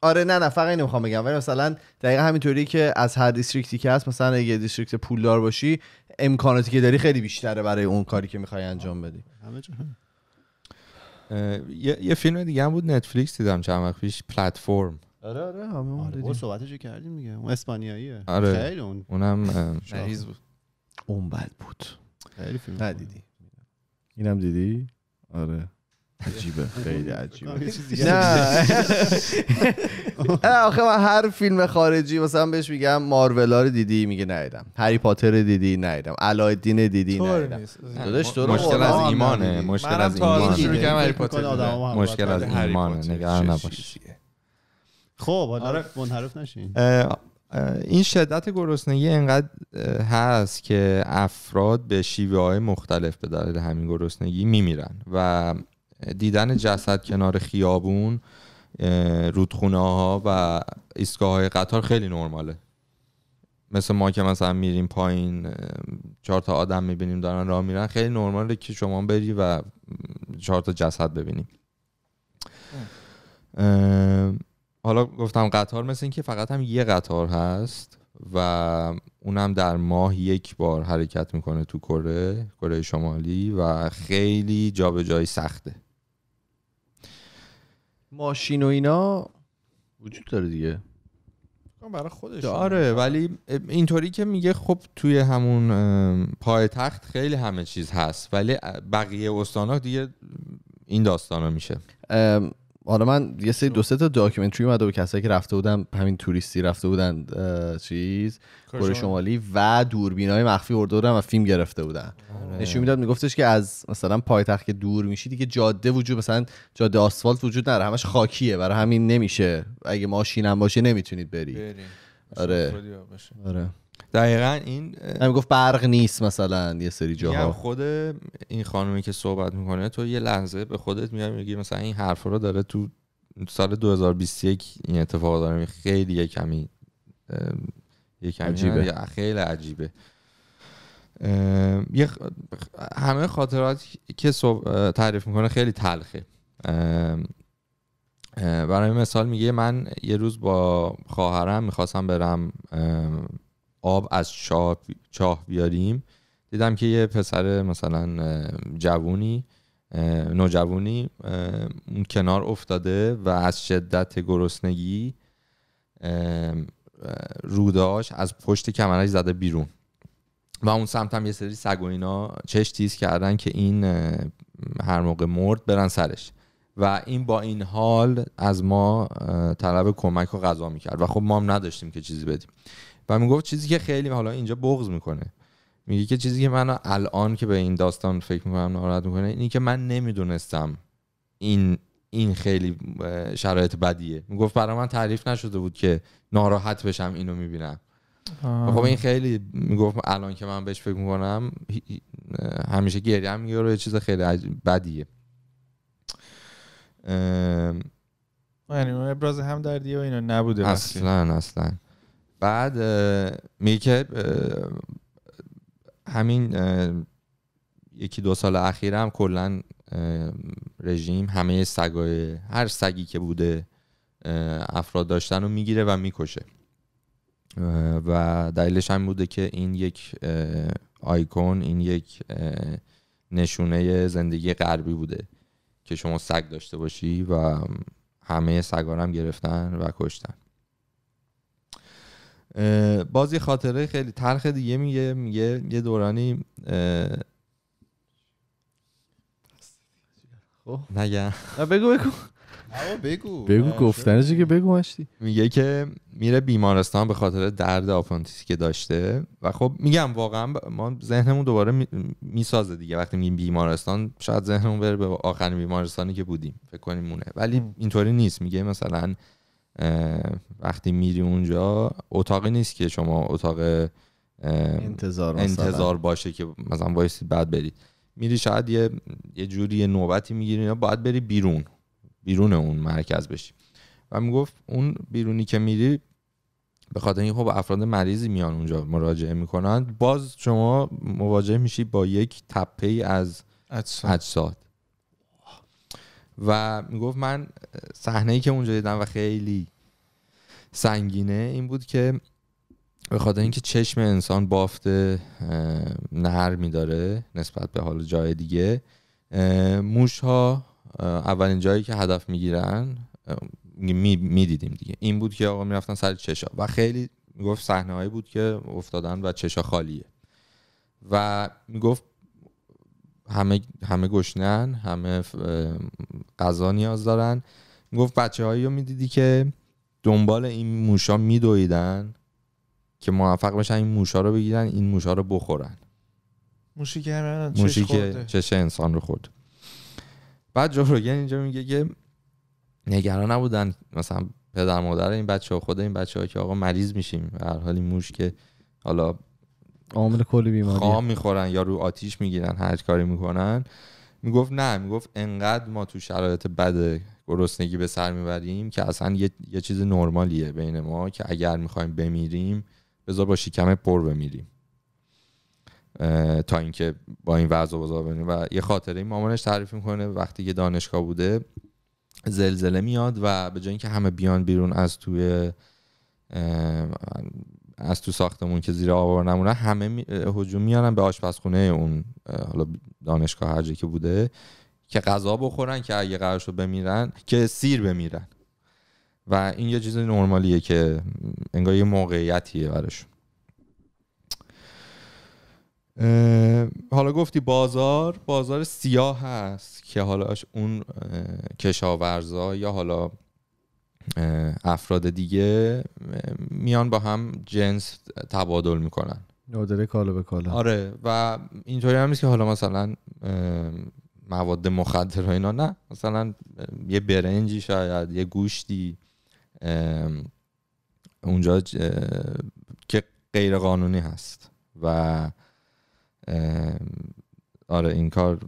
آره، نه نه فقط اینو میخوام بگم ولی مثلا دقیقا همینطوری که از هر دیستریکتی که هست مثلا اگه دیستریکت پولدار باشی امکاناتی که داری خیلی بیشتره برای اون کاری که میخوای انجام بدی یه،, فیلم دیگه هم بود نتفلیکس دیدم چند وقت پیش پلتفرم آره آره همه آره صحبتش کردیم دیگه اون اسپانیاییه آره. اون اونم اون بد بود خیلی فیلم ندیدی اینم دیدی آره عجیبه خیلی عجیبه نه آخه من هر فیلم خارجی مثلا بهش میگم مارولا رو دیدی میگه ندیدم هری پاتر رو دیدی ندیدم علایدین دیدی ندیدم تو مشکل از ایمانه مشکل از ایمانه مشکل از ایمانه نگران نباش خب حالا آره. منحرف نشین این شدت گرسنگی اینقدر هست که افراد به شیوه های مختلف به دلیل همین گرسنگی میمیرن و دیدن جسد کنار خیابون رودخونه ها و ایستگاه های قطار خیلی نرماله مثل ما که مثلا میریم پایین چهار تا آدم میبینیم دارن راه میرن خیلی نرماله که شما بری و چهار تا جسد ببینیم حالا گفتم قطار مثل اینکه فقط هم یه قطار هست و اونم در ماه یک بار حرکت میکنه تو کره کره شمالی و خیلی جابجایی سخته ماشین و اینا وجود داره دیگه خب برای خودش آره ولی اینطوری که میگه خب توی همون پایتخت خیلی همه چیز هست ولی بقیه استانها دیگه این داستانا میشه حالا من یه سری دو سه تا داکیومنتری اومده و کسایی که رفته بودن همین توریستی رفته بودن چیز کره شمالی و دوربینای مخفی برده بودن و فیلم گرفته بودن آره. نشون میداد میگفتش که از مثلا پایتخت که دور میشی دیگه جاده وجود مثلا جاده آسفالت وجود نداره همش خاکیه برای همین نمیشه اگه ماشینم باشه نمیتونید بری آره دقیقا این هم گفت برق نیست مثلا یه سری جاها خود این خانومی که صحبت میکنه تو یه لحظه به خودت میاد میگی مثلا این حرف رو داره تو سال 2021 این اتفاق داره خیلی یه کمی یه کمی عجیبه. خیلی عجیبه یه همه خاطرات که تعریف میکنه خیلی تلخه برای مثال میگه من یه روز با خواهرم میخواستم برم آب از چاه, چاه بیاریم دیدم که یه پسر مثلا جوونی نوجوونی اون کنار افتاده و از شدت گرسنگی روداش از پشت کمرش زده بیرون و اون سمت هم یه سری سگ و اینا چش تیز کردن که این هر موقع مرد برن سرش و این با این حال از ما طلب کمک و غذا میکرد و خب ما هم نداشتیم که چیزی بدیم و میگفت چیزی که خیلی حالا اینجا بغض میکنه میگه که چیزی که من الان که به این داستان فکر میکنم ناراحت میکنه اینی که من نمیدونستم این این خیلی شرایط بدیه میگفت برای من تعریف نشده بود که ناراحت بشم اینو میبینم خب این خیلی میگفت الان که من بهش فکر میکنم همیشه گریه هم میگه یه چیز خیلی بدیه یعنی ابراز هم دردیه و اینو نبوده اصلا اصلا بعد میگه که همین یکی دو سال اخیرم هم کلا رژیم همه سگای هر سگی که بوده افراد داشتن رو میگیره و میکشه و دلیلش هم بوده که این یک آیکون این یک نشونه زندگی غربی بوده که شما سگ داشته باشی و همه سگارم گرفتن و کشتن باز یه خاطره خیلی تلخ دیگه میگه میگه یه دورانی خب. نگه بگو بگو بگو بگو که بگو هستی میگه که میره بیمارستان به خاطر درد آپانتیسی که داشته و خب میگم واقعا ما ذهنمون دوباره میسازه دیگه وقتی میگیم بیمارستان شاید ذهنمون بره به آخرین بیمارستانی که بودیم فکر کنیم مونه ولی اینطوری نیست میگه مثلا وقتی میری اونجا اتاقی نیست که شما اتاق انتظار, انتظار باشه که مثلا وایسید بعد برید میری شاید یه, یه جوری یه نوبتی میگیری یا باید بری بیرون بیرون اون مرکز بشی و میگفت اون بیرونی که میری به خاطر این خب افراد مریضی میان اونجا مراجعه میکنن باز شما مواجه میشی با یک تپه از اجساد و میگفت من صحنه ای که اونجا دیدم و خیلی سنگینه این بود که به خاطر اینکه چشم انسان بافت نرمی داره نسبت به حال جای دیگه موش ها اولین جایی که هدف میگیرن میدیدیم می دیگه این بود که آقا میرفتن سر چشا و خیلی میگفت صحنه هایی بود که افتادن و چشا خالیه و میگفت همه همه گشنن همه غذا نیاز دارن گفت بچه هایی رو میدیدی که دنبال این موشا میدویدن که موفق بشن این موشا رو بگیرن این موشا رو بخورن موشی که موشی که چش انسان رو خورد بعد جفروگن اینجا میگه که نگران نبودن مثلا پدر مادر این بچه ها خود این بچه ها که آقا مریض میشیم هر حال این موش که حالا عامل کلی بیماری خام میخورن یا رو آتیش میگیرن هر کاری میکنن میگفت نه میگفت انقدر ما تو شرایط بد گرسنگی به سر میبریم که اصلا یه،, چیز نرمالیه بین ما که اگر میخوایم بمیریم بذار با شکم پر بمیریم تا اینکه با این وضع و بمیریم و یه خاطره این مامانش تعریف میکنه وقتی که دانشگاه بوده زلزله میاد و به جای اینکه همه بیان بیرون از توی از تو ساختمون که زیر آوار نمونه همه هجوم میارن به آشپزخونه اون حالا دانشگاه هر که بوده که غذا بخورن که اگه رو بمیرن که سیر بمیرن و این یه چیز نرمالیه که انگار یه موقعیتیه براشون حالا گفتی بازار بازار سیاه هست که حالا اون کشاورزا یا حالا افراد دیگه میان با هم جنس تبادل میکنن نادره کالا به کالا آره و اینطوری هم نیست که حالا مثلا مواد مخدر و اینا نه مثلا یه برنجی شاید یه گوشتی اونجا که غیر قانونی هست و آره این کار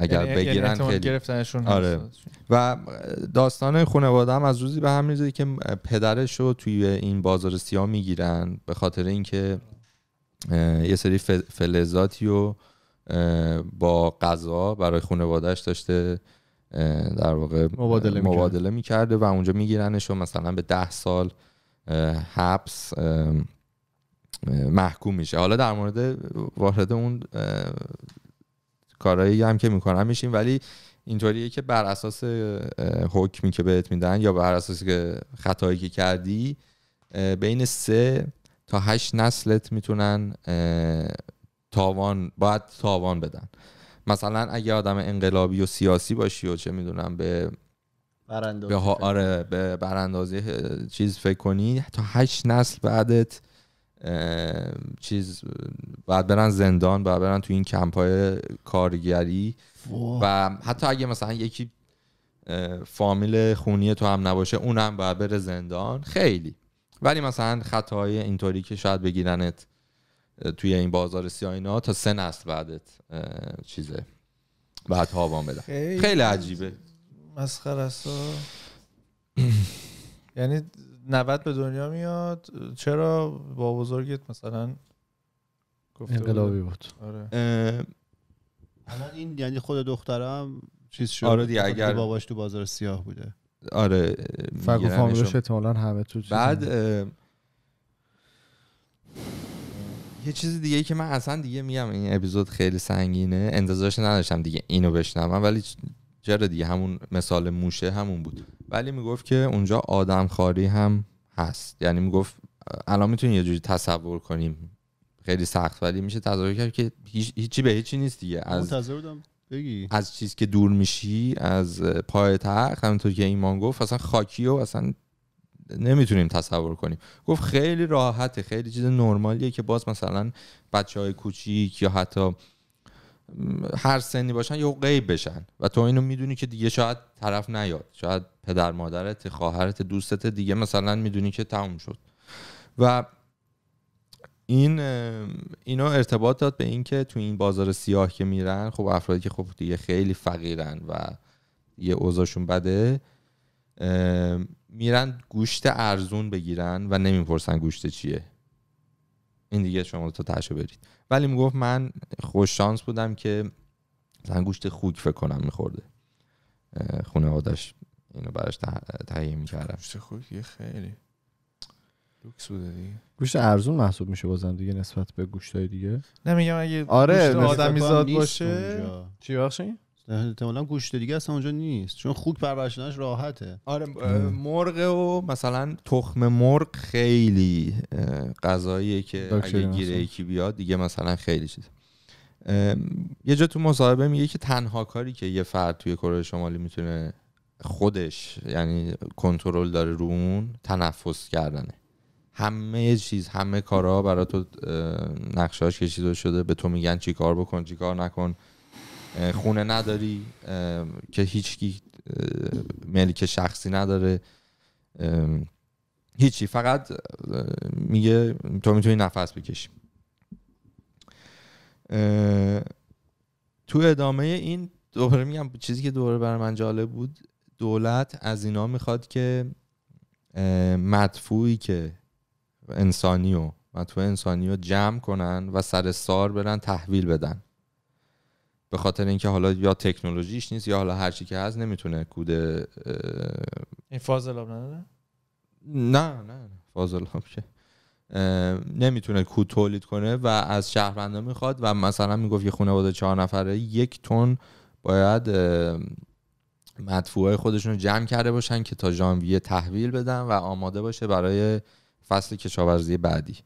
اگر یعنی, یعنی بگیرن خیلی گرفتنشون آره و داستان خانواده هم از روزی به هم میزه که پدرش رو توی این بازار سیاه میگیرن به خاطر اینکه یه سری فلزاتی رو با غذا برای خانوادهش داشته در واقع مبادله, مبادله میکرده و اونجا میگیرنش و مثلا به ده سال حبس محکوم میشه حالا در مورد وارد اون کارهایی هم که میکنم میشیم ولی اینطوریه که بر اساس حکمی که بهت میدن یا بر اساس که خطایی که کردی بین سه تا هشت نسلت میتونن تاوان باید تاوان بدن مثلا اگه آدم انقلابی و سیاسی باشی و چه میدونم به به آره به براندازی چیز فکر کنی تا هشت نسل بعدت چیز بعد برن زندان بعد برن تو این کمپ های کارگری و حتی اگه مثلا یکی فامیل خونی تو هم نباشه اونم باید بره زندان خیلی ولی مثلا خطاهای اینطوری که شاید بگیرنت توی این بازار سیاه اینا تا سه نسل بعدت چیزه بعد بدن خیلی, خیلی عجیبه مسخره است یعنی 90 به دنیا میاد چرا با بزرگت مثلا انقلابی بود آره الان این یعنی خود دخترم چیز شد آره دیگه اگر باباش تو بازار سیاه بوده آره فرق و فامیلش احتمالاً همه تو بعد یه چیز دیگه ای که من اصلا دیگه میگم این اپیزود خیلی سنگینه انتظارش نداشتم دیگه اینو بشنوم ولی چرا دیگه همون مثال موشه همون بود ولی میگفت که اونجا آدمخواری هم هست یعنی میگفت الان میتونیم یه جوری تصور کنیم خیلی سخت ولی میشه تصور کرد که هیچ، هیچی به هیچی نیست دیگه از بگی. از چیز که دور میشی از پای تخت همینطور که ایمان گفت اصلا خاکی و اصلا نمیتونیم تصور کنیم گفت خیلی راحته خیلی چیز نرمالیه که باز مثلا بچه های کوچیک یا حتی هر سنی باشن یا غیب بشن و تو اینو میدونی که دیگه شاید طرف نیاد شاید پدر مادرت خواهرت دوستت دیگه مثلا میدونی که تموم شد و این اینو ارتباط داد به اینکه تو این بازار سیاه که میرن خب افرادی که خب دیگه خیلی فقیرن و یه اوضاعشون بده میرن گوشت ارزون بگیرن و نمیپرسن گوشت چیه این دیگه شما تا تشو برید ولی میگفت من خوش شانس بودم که مثلا گوشت خوک فکر کنم میخورده خونه آدش اینو براش تهیه میکردم گوشت خوک یه خیلی لوکس دیگه گوشت ارزون محسوب میشه بازم دیگه نسبت به گوشت های دیگه نمیگم اگه آره آدمی زاد باشه چی بخشین احتمالا گوشت دیگه اصلا اونجا نیست چون خوک پرورشنش راحته آره مرغ و مثلا تخم مرغ خیلی غذاییه که اگه گیره یکی بیاد دیگه مثلا خیلی چیز یه جا تو مصاحبه میگه که تنها کاری که یه فرد توی کره شمالی میتونه خودش یعنی کنترل داره رو اون تنفس کردنه همه چیز همه کارها برای تو نقشهاش کشیده شده به تو میگن چی کار بکن چی کار نکن خونه نداری که هیچکی ملک یعنی شخصی نداره هیچی فقط میگه تو میتونی نفس بکشی تو ادامه این دوباره میگم چیزی که دوباره برای من جالب بود دولت از اینا میخواد که مدفوعی که انسانی و مدفوع انسانی رو جمع کنن و سر سار برن تحویل بدن به خاطر اینکه حالا یا تکنولوژیش نیست یا حالا هر چی که هست نمیتونه کود این فاضلاب نداره نه نه فاضلاب که نمیتونه کود تولید کنه و از شهروندا میخواد و مثلا میگفت یه خانواده چهار نفره یک تن باید مدفوعه خودشون رو جمع کرده باشن که تا ژانویه تحویل بدن و آماده باشه برای فصل کشاورزی بعدی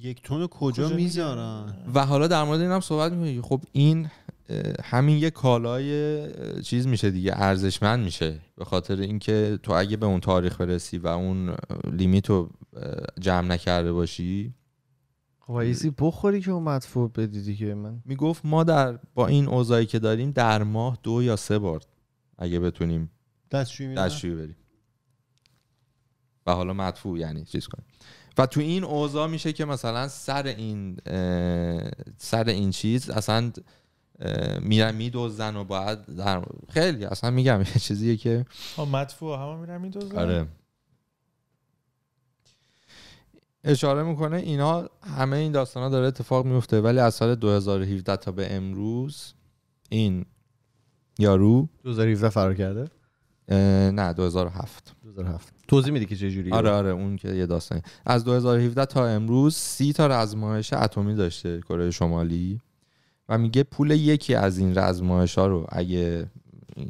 یک تون کجا میذارن و حالا در مورد این هم صحبت میکنی خب این همین یه کالای چیز میشه دیگه ارزشمند میشه به خاطر اینکه تو اگه به اون تاریخ برسی و اون لیمیت رو جمع نکرده باشی وایسی بخوری که اون مدفوع بدی دیگه من میگفت ما در با این اوضاعی که داریم در ماه دو یا سه بار اگه بتونیم دستشوی بریم و حالا مدفوع یعنی چیز کنیم و تو این اوضاع میشه که مثلا سر این سر این چیز اصلا میرن میدوزن و باید در... خیلی اصلا میگم یه چیزیه که مدفوع همه میرن میدوزن آره. اشاره میکنه اینا همه این داستان ها داره اتفاق میفته ولی از سال 2017 تا به امروز این یارو 2017 فرار کرده نه 2007 2007 توضیح میدی که چه جوریه آره آره اون که یه داستانی از 2017 تا امروز سی تا رزمایش اتمی داشته کره شمالی و میگه پول یکی از این رزمایش ها رو اگه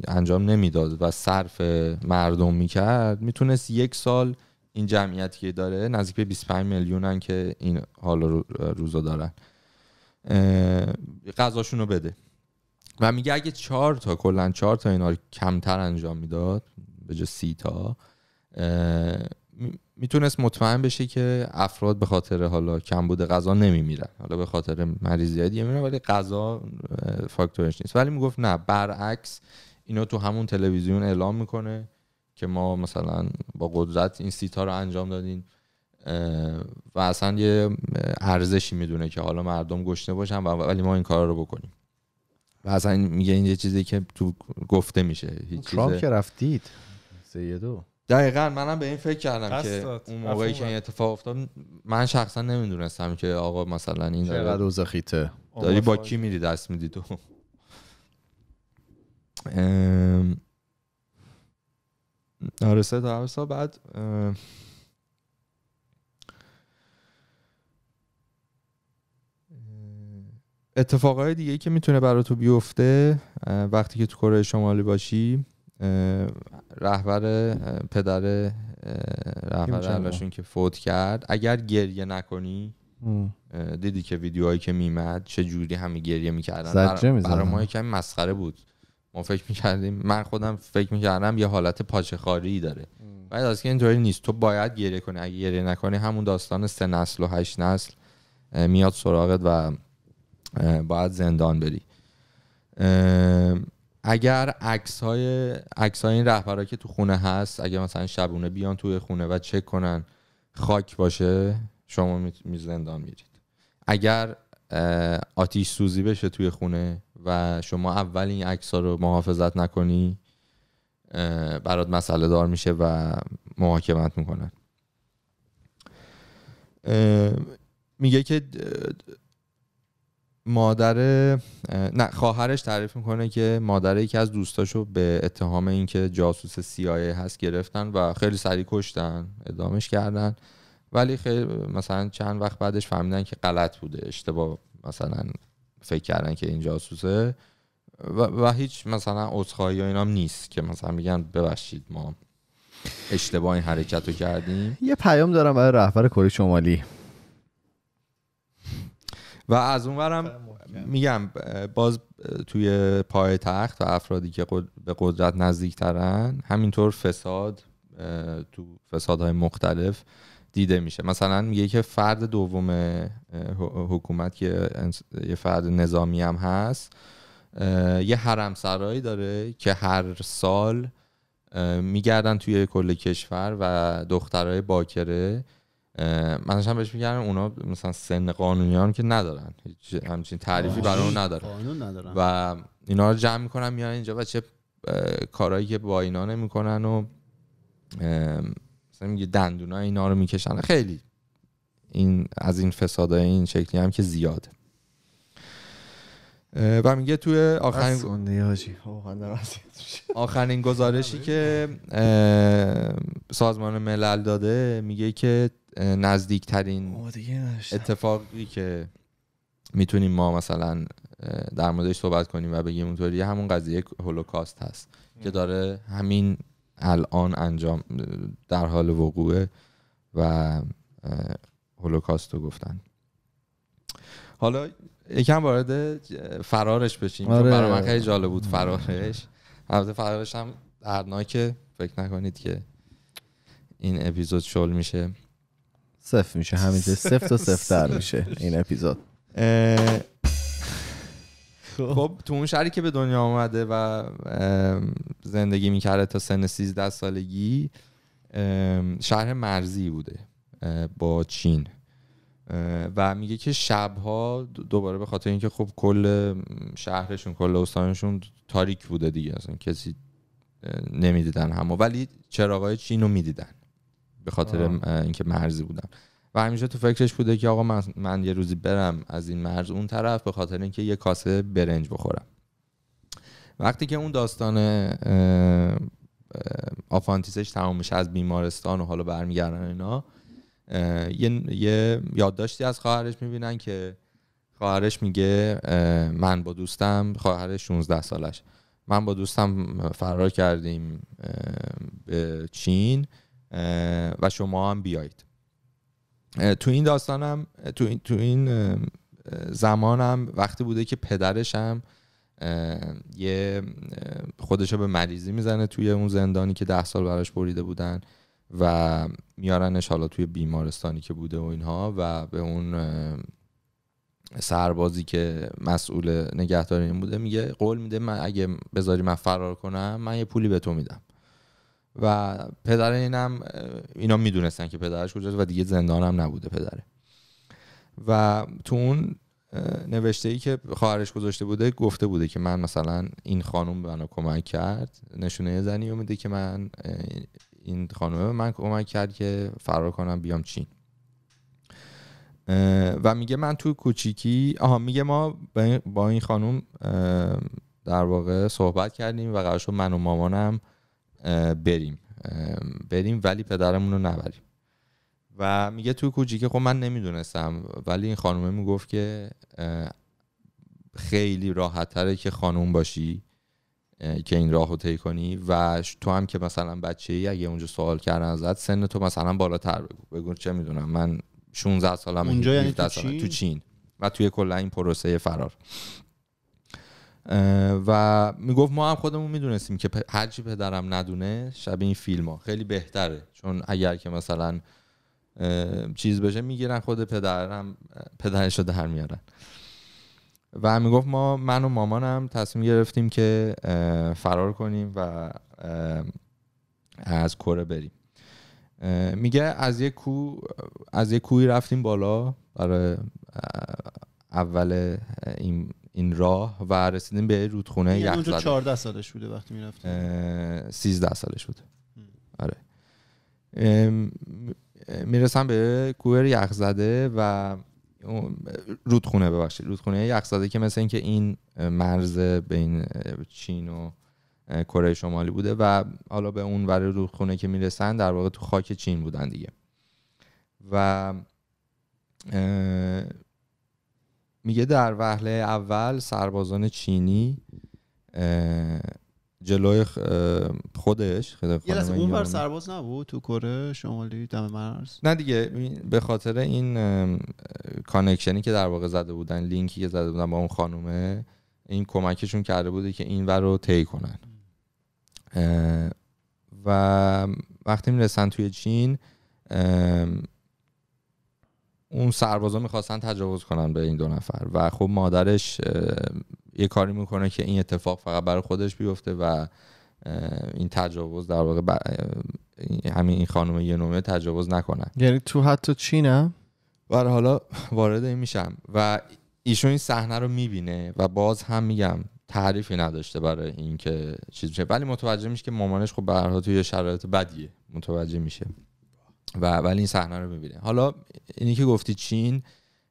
انجام نمیداد و صرف مردم میکرد میتونست یک سال این جمعیتی که داره نزدیک به 25 میلیونن که این حالا روزا دارن غذاشون رو بده و میگه اگه چهار تا کلا چهار تا اینا رو کمتر انجام میداد به جا سی تا میتونست مطمئن بشه که افراد به خاطر حالا کم بوده غذا نمیمیرن حالا به خاطر مریضی دیگه میرن ولی غذا فاکتورش نیست ولی میگفت نه برعکس اینو تو همون تلویزیون اعلام میکنه که ما مثلا با قدرت این سیتا رو انجام دادیم و اصلا یه ارزشی میدونه که حالا مردم گشنه باشن ولی ما این کار رو بکنیم و اصلا میگه این یه چیزی که تو گفته میشه هیچ ترامپ که رفتید سیدو دقیقا منم به این فکر کردم که اون موقعی که این اتفاق افتاد من شخصا نمیدونستم که آقا مثلا این چقدر خیته. داری با کی میری دست میدی تو آره سه تا بعد اتفاقای دیگه که میتونه برای تو بیفته وقتی که تو کره شمالی باشی رهبر پدر رهبر علاشون که فوت کرد اگر گریه نکنی دیدی که ویدیوهایی که میمد چه جوری همه گریه میکردن برای ما ما کمی مسخره بود ما فکر میکردیم من خودم فکر میکردم یه حالت پاچخاری داره بعد از که اینطوری نیست تو باید گریه کنی اگه گریه نکنی همون داستان سه نسل و هشت نسل میاد سراغت و باید زندان بری اگر عکس های عکس های این که تو خونه هست اگر مثلا شبونه بیان توی خونه و چک کنن خاک باشه شما می, زندان میرید اگر آتیش سوزی بشه توی خونه و شما اول این عکس ها رو محافظت نکنی برات مسئله دار میشه و محاکمت میکنن میگه که مادر نه خواهرش تعریف میکنه که مادر یکی از دوستاشو به اتهام اینکه جاسوس سیایه هست گرفتن و خیلی سریع کشتن ادامش کردن ولی خیلی مثلا چند وقت بعدش فهمیدن که غلط بوده اشتباه مثلا فکر کردن که این جاسوسه و, و هیچ مثلا عذرخواهی اینا اینام نیست که مثلا میگن ببخشید ما اشتباه این حرکت رو کردیم یه پیام دارم برای رهبر کره شمالی و از اونورم میگم باز توی پای تخت و افرادی که به قدرت نزدیکترن همینطور فساد تو فسادهای مختلف دیده میشه مثلا میگه که فرد دوم حکومت که یه فرد نظامی هم هست یه حرم سرایی داره که هر سال میگردن توی کل کشور و دخترای باکره من داشتم بهش میگم اونا مثلا سن قانونیان که ندارن هیچ همچین تعریفی برای اون ندارن. ندارن و اینا رو جمع میکنن میان اینجا و چه کارهایی که با اینا نمیکنن و مثلا میگه دندونا اینا رو میکشن خیلی این از این فسادای این شکلی هم که زیاده و میگه توی آخرین آخرین گزارشی که سازمان ملل داده میگه که نزدیکترین اتفاقی که میتونیم ما مثلا در موردش صحبت کنیم و بگیم اونطوری همون قضیه هولوکاست هست که داره همین الان انجام در حال وقوعه و هولوکاست رو گفتن حالا یکم وارد فرارش بشیم آره. برای من خیلی جالب بود فرارش البته فرارش هم دردناکه فکر نکنید که این اپیزود شل میشه صفر میشه همینجا صفر و صفتر میشه این اپیزود خب. خب تو اون شهری که به دنیا آمده و زندگی میکرده تا سن 13 سالگی شهر مرزی بوده با چین و میگه که شبها دوباره به خاطر اینکه خب کل شهرشون کل استانشون تاریک بوده دیگه اصلا کسی نمیدیدن همه ولی چراغای چین رو میدیدن به خاطر اینکه مرزی بودم و همیشه تو فکرش بوده که آقا من, یه روزی برم از این مرز اون طرف به خاطر اینکه یه کاسه برنج بخورم وقتی که اون داستان آفانتیسش تمام میشه از بیمارستان و حالا برمیگردن اینا یه, یادداشتی از خواهرش میبینن که خواهرش میگه من با دوستم خواهرش 16 سالش من با دوستم فرار کردیم به چین و شما هم بیایید تو این داستانم تو این, تو این زمانم وقتی بوده که پدرشم یه رو به مریضی میزنه توی اون زندانی که ده سال براش بریده بودن و میارنش حالا توی بیمارستانی که بوده و اینها و به اون سربازی که مسئول نگهداری بوده میگه قول میده من اگه بذاری من فرار کنم من یه پولی به تو میدم و پدر اینم اینا میدونستن که پدرش کجاست و دیگه زندان هم نبوده پدره و تو اون نوشته ای که خواهرش گذاشته بوده گفته بوده که من مثلا این خانم به من کمک کرد نشونه زنی میده که من این خانم من کمک کرد که فرار کنم بیام چین و میگه من تو کوچیکی آها میگه ما با این خانم در واقع صحبت کردیم و قرار شد من و مامانم بریم بریم ولی پدرمون رو نبریم و میگه توی کوچیکه خب من نمیدونستم ولی این خانومه میگفت که خیلی راحت تره که خانوم باشی که این راه رو طی کنی و تو هم که مثلا بچه ای اگه اونجا سوال کردن ازت سن تو مثلا بالاتر بگو بگو چه میدونم من 16 سالم اونجا یعنی تو چین؟, تو چین و توی کلا این پروسه فرار و میگفت ما هم خودمون میدونستیم که هرچی پدرم ندونه شب این فیلم ها خیلی بهتره چون اگر که مثلا چیز بشه میگیرن خود پدرم پدرش رو در میارن و میگفت ما من و مامانم تصمیم گرفتیم که فرار کنیم و از کره بریم میگه از یک کو از یک کوی رفتیم بالا برای اول این این راه و رسیدیم به رودخونه یعنی اونجا 14 سالش بوده وقتی میرفتیم 13 سالش بوده آره میرسم به یخ یخزده و رودخونه ببخشید رودخونه زده که مثل اینکه این مرز بین چین و کره شمالی بوده و حالا به اون ور رودخونه که میرسن در واقع تو خاک چین بودن دیگه و میگه در وهله اول سربازان چینی جلوی خودش یه لحظه اون سرباز نبود تو کره شمالی دم مرز نه دیگه به خاطر این کانکشنی که در واقع زده بودن لینکی که زده بودن با اون خانومه این کمکشون کرده بوده که این ور رو طی کنن و وقتی میرسن توی چین اون سربازا میخواستن تجاوز کنن به این دو نفر و خب مادرش یه کاری میکنه که این اتفاق فقط برای خودش بیفته و این تجاوز در واقع همین این خانم نومه تجاوز نکنن یعنی تو حتی نه؟ و حالا وارد این میشم و ایشون این صحنه رو میبینه و باز هم میگم تعریفی نداشته برای اینکه چیز میشه ولی متوجه میشه که مامانش خب برها هر توی شرایط بدیه متوجه میشه و ولی این صحنه رو میبینه حالا اینی که گفتی چین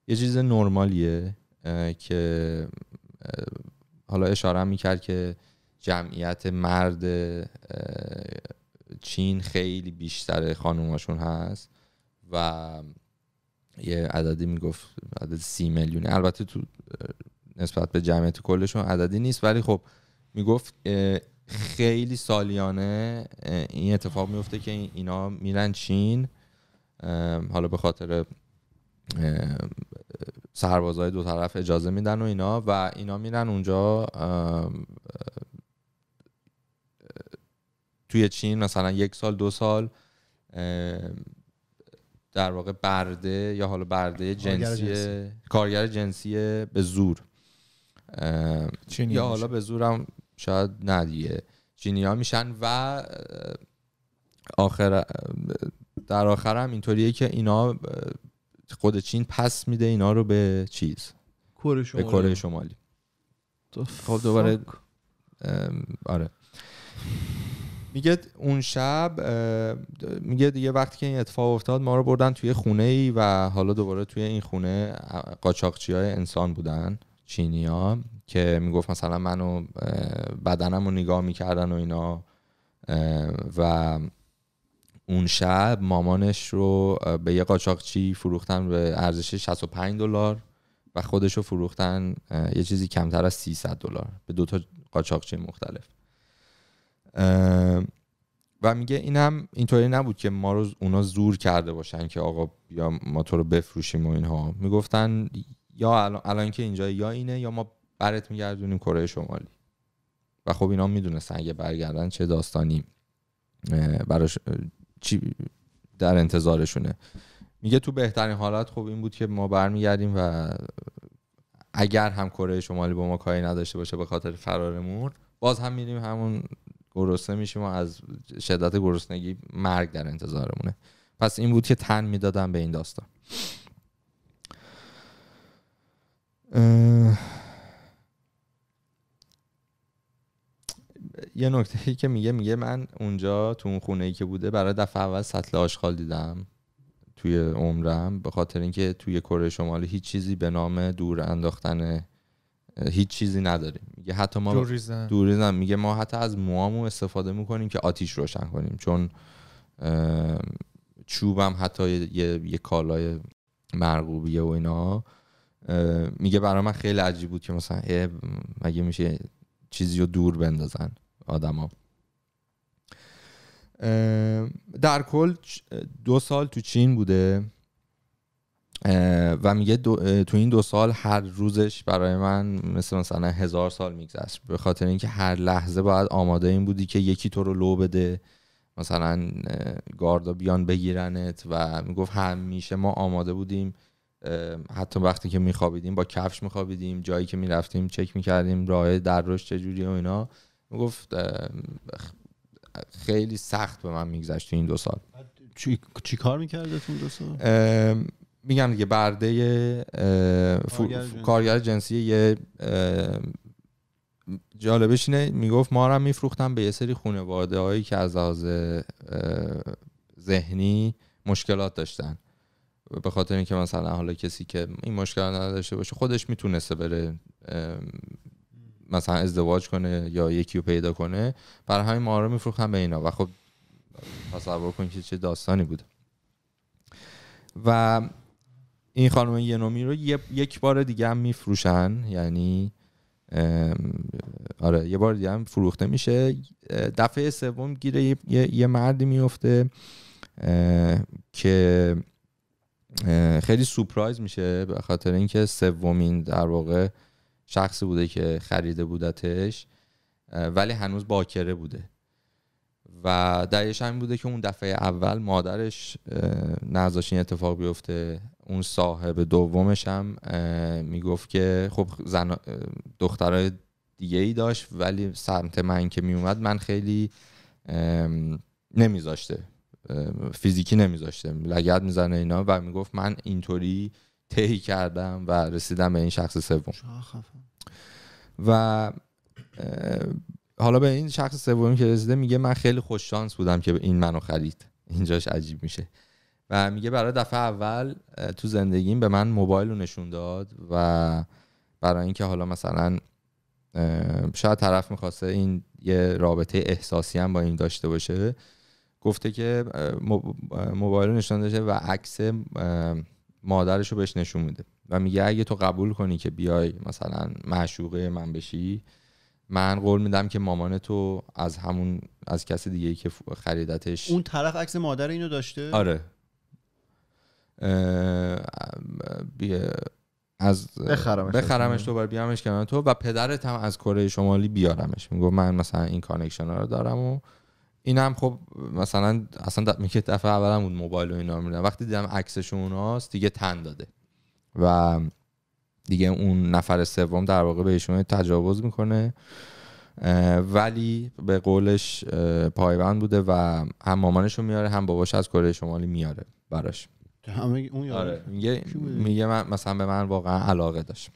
یه چیز نرمالیه که حالا اشاره هم میکرد که جمعیت مرد چین خیلی بیشتر خانوماشون هست و یه عددی میگفت عدد سی میلیونه البته تو نسبت به جمعیت کلشون عددی نیست ولی خب میگفت خیلی سالیانه این اتفاق میفته که اینا میرن چین حالا به خاطر سربازهای دو طرف اجازه میدن و اینا و اینا میرن اونجا توی چین مثلا یک سال دو سال در واقع برده یا حالا برده جنسی کارگر جنسی به زور یا حالا به زورم شاید نه دیگه میشن و آخر در آخر هم اینطوریه که اینا خود چین پس میده اینا رو به چیز کره شمالی, به کره شمالی. خب دوباره آره میگه اون شب میگه دیگه وقتی که این اتفاق افتاد ما رو بردن توی خونه ای و حالا دوباره توی این خونه قاچاقچی های انسان بودن چینی ها که میگفت مثلا منو بدنم رو نگاه میکردن و اینا و اون شب مامانش رو به یه قاچاقچی فروختن به ارزش 65 دلار و خودش رو فروختن یه چیزی کمتر از 300 دلار به دو تا قاچاقچی مختلف و میگه این هم اینطوری نبود که ما اونا زور کرده باشن که آقا یا ما تو رو بفروشیم و اینها میگفتن یا الان, الان که اینجا یا اینه یا ما برت میگردونیم کره شمالی و خب اینا میدونستن اگه برگردن چه داستانی براش چی در انتظارشونه میگه تو بهترین حالت خب این بود که ما برمیگردیم و اگر هم کره شمالی با ما کاری نداشته باشه به خاطر فرار باز هم میریم همون گرسنه میشیم و از شدت گرسنگی مرگ در انتظارمونه پس این بود که تن میدادم به این داستان یه نکته ای که میگه میگه من اونجا تو اون خونه ای که بوده برای دفعه اول سطل آشغال دیدم توی عمرم به خاطر اینکه توی کره شمالی هیچ چیزی به نام دور انداختن هیچ چیزی نداریم میگه حتی ما دوریزم دوریزن. میگه ما حتی از موامو استفاده میکنیم که آتیش روشن کنیم چون چوبم حتی یه, کالای مرغوبیه و اینا میگه برای من خیلی عجیب بود که مثلا مگه میشه چیزی رو دور بندازن آدما در کل دو سال تو چین بوده و میگه تو این دو سال هر روزش برای من مثل مثلا هزار سال میگذشت به خاطر اینکه هر لحظه باید آماده این بودی که یکی تو رو لو بده مثلا گاردا بیان بگیرنت و میگفت همیشه ما آماده بودیم حتی وقتی که میخوابیدیم با کفش میخوابیدیم جایی که میرفتیم چک میکردیم راه در روش چجوری و اینا گفت خیلی سخت به من میگذشت این دو سال چی, چی کار تو دو سال؟ میگم دیگه برده کارگر جنسی یه جالبش اینه میگفت ما هم میفروختم به یه سری خانواده هایی که از لحاظ ذهنی مشکلات داشتن به خاطر اینکه مثلا حالا کسی که این مشکلات نداشته باشه خودش میتونسته بره مثلا ازدواج کنه یا یکی رو پیدا کنه برای همین ما رو میفروختن به اینا و خب تصور کن که چه داستانی بود و این خانم ینومی رو یک بار دیگه هم میفروشن یعنی آره یه بار دیگه هم فروخته میشه دفعه سوم گیره یه, مردی میفته که خیلی سپرایز میشه به خاطر اینکه سومین در واقع شخصی بوده که خریده بودتش ولی هنوز باکره بوده و دریش همین بوده که اون دفعه اول مادرش نذاشت این اتفاق بیفته اون صاحب دومش هم میگفت که خب زن دخترای دیگه ای داشت ولی سمت من که میومد من خیلی نمیذاشته فیزیکی نمیذاشته لگت میزنه اینا و میگفت من اینطوری تهی کردم و رسیدم به این شخص سوم و حالا به این شخص سومی که رسیده میگه من خیلی خوش شانس بودم که این منو خرید اینجاش عجیب میشه و میگه برای دفعه اول تو زندگیم به من موبایل رو نشون داد و برای اینکه حالا مثلا شاید طرف میخواسته این یه رابطه احساسی هم با این داشته باشه گفته که موبایل نشون داده و عکس مادرش رو بهش نشون میده و میگه اگه تو قبول کنی که بیای مثلا معشوقه من بشی من قول میدم که مامان تو از همون از کسی دیگه که خریدتش اون طرف عکس مادر اینو داشته آره از بخرمش, بخرمش بر بیامش کنار تو و پدرت هم از کره شمالی بیارمش میگو من مثلا این کانکشن ها رو دارم و این هم خب مثلا اصلا میگه دفعه اولم بود موبایل و اینا میدم وقتی دیدم عکسش اوناست دیگه تن داده و دیگه اون نفر سوم در واقع بهشون تجاوز میکنه ولی به قولش پایبند بوده و هم مامانش میاره هم باباش از کره شمالی میاره براش اون آره. میگه, میگه من مثلا به من واقعا علاقه داشت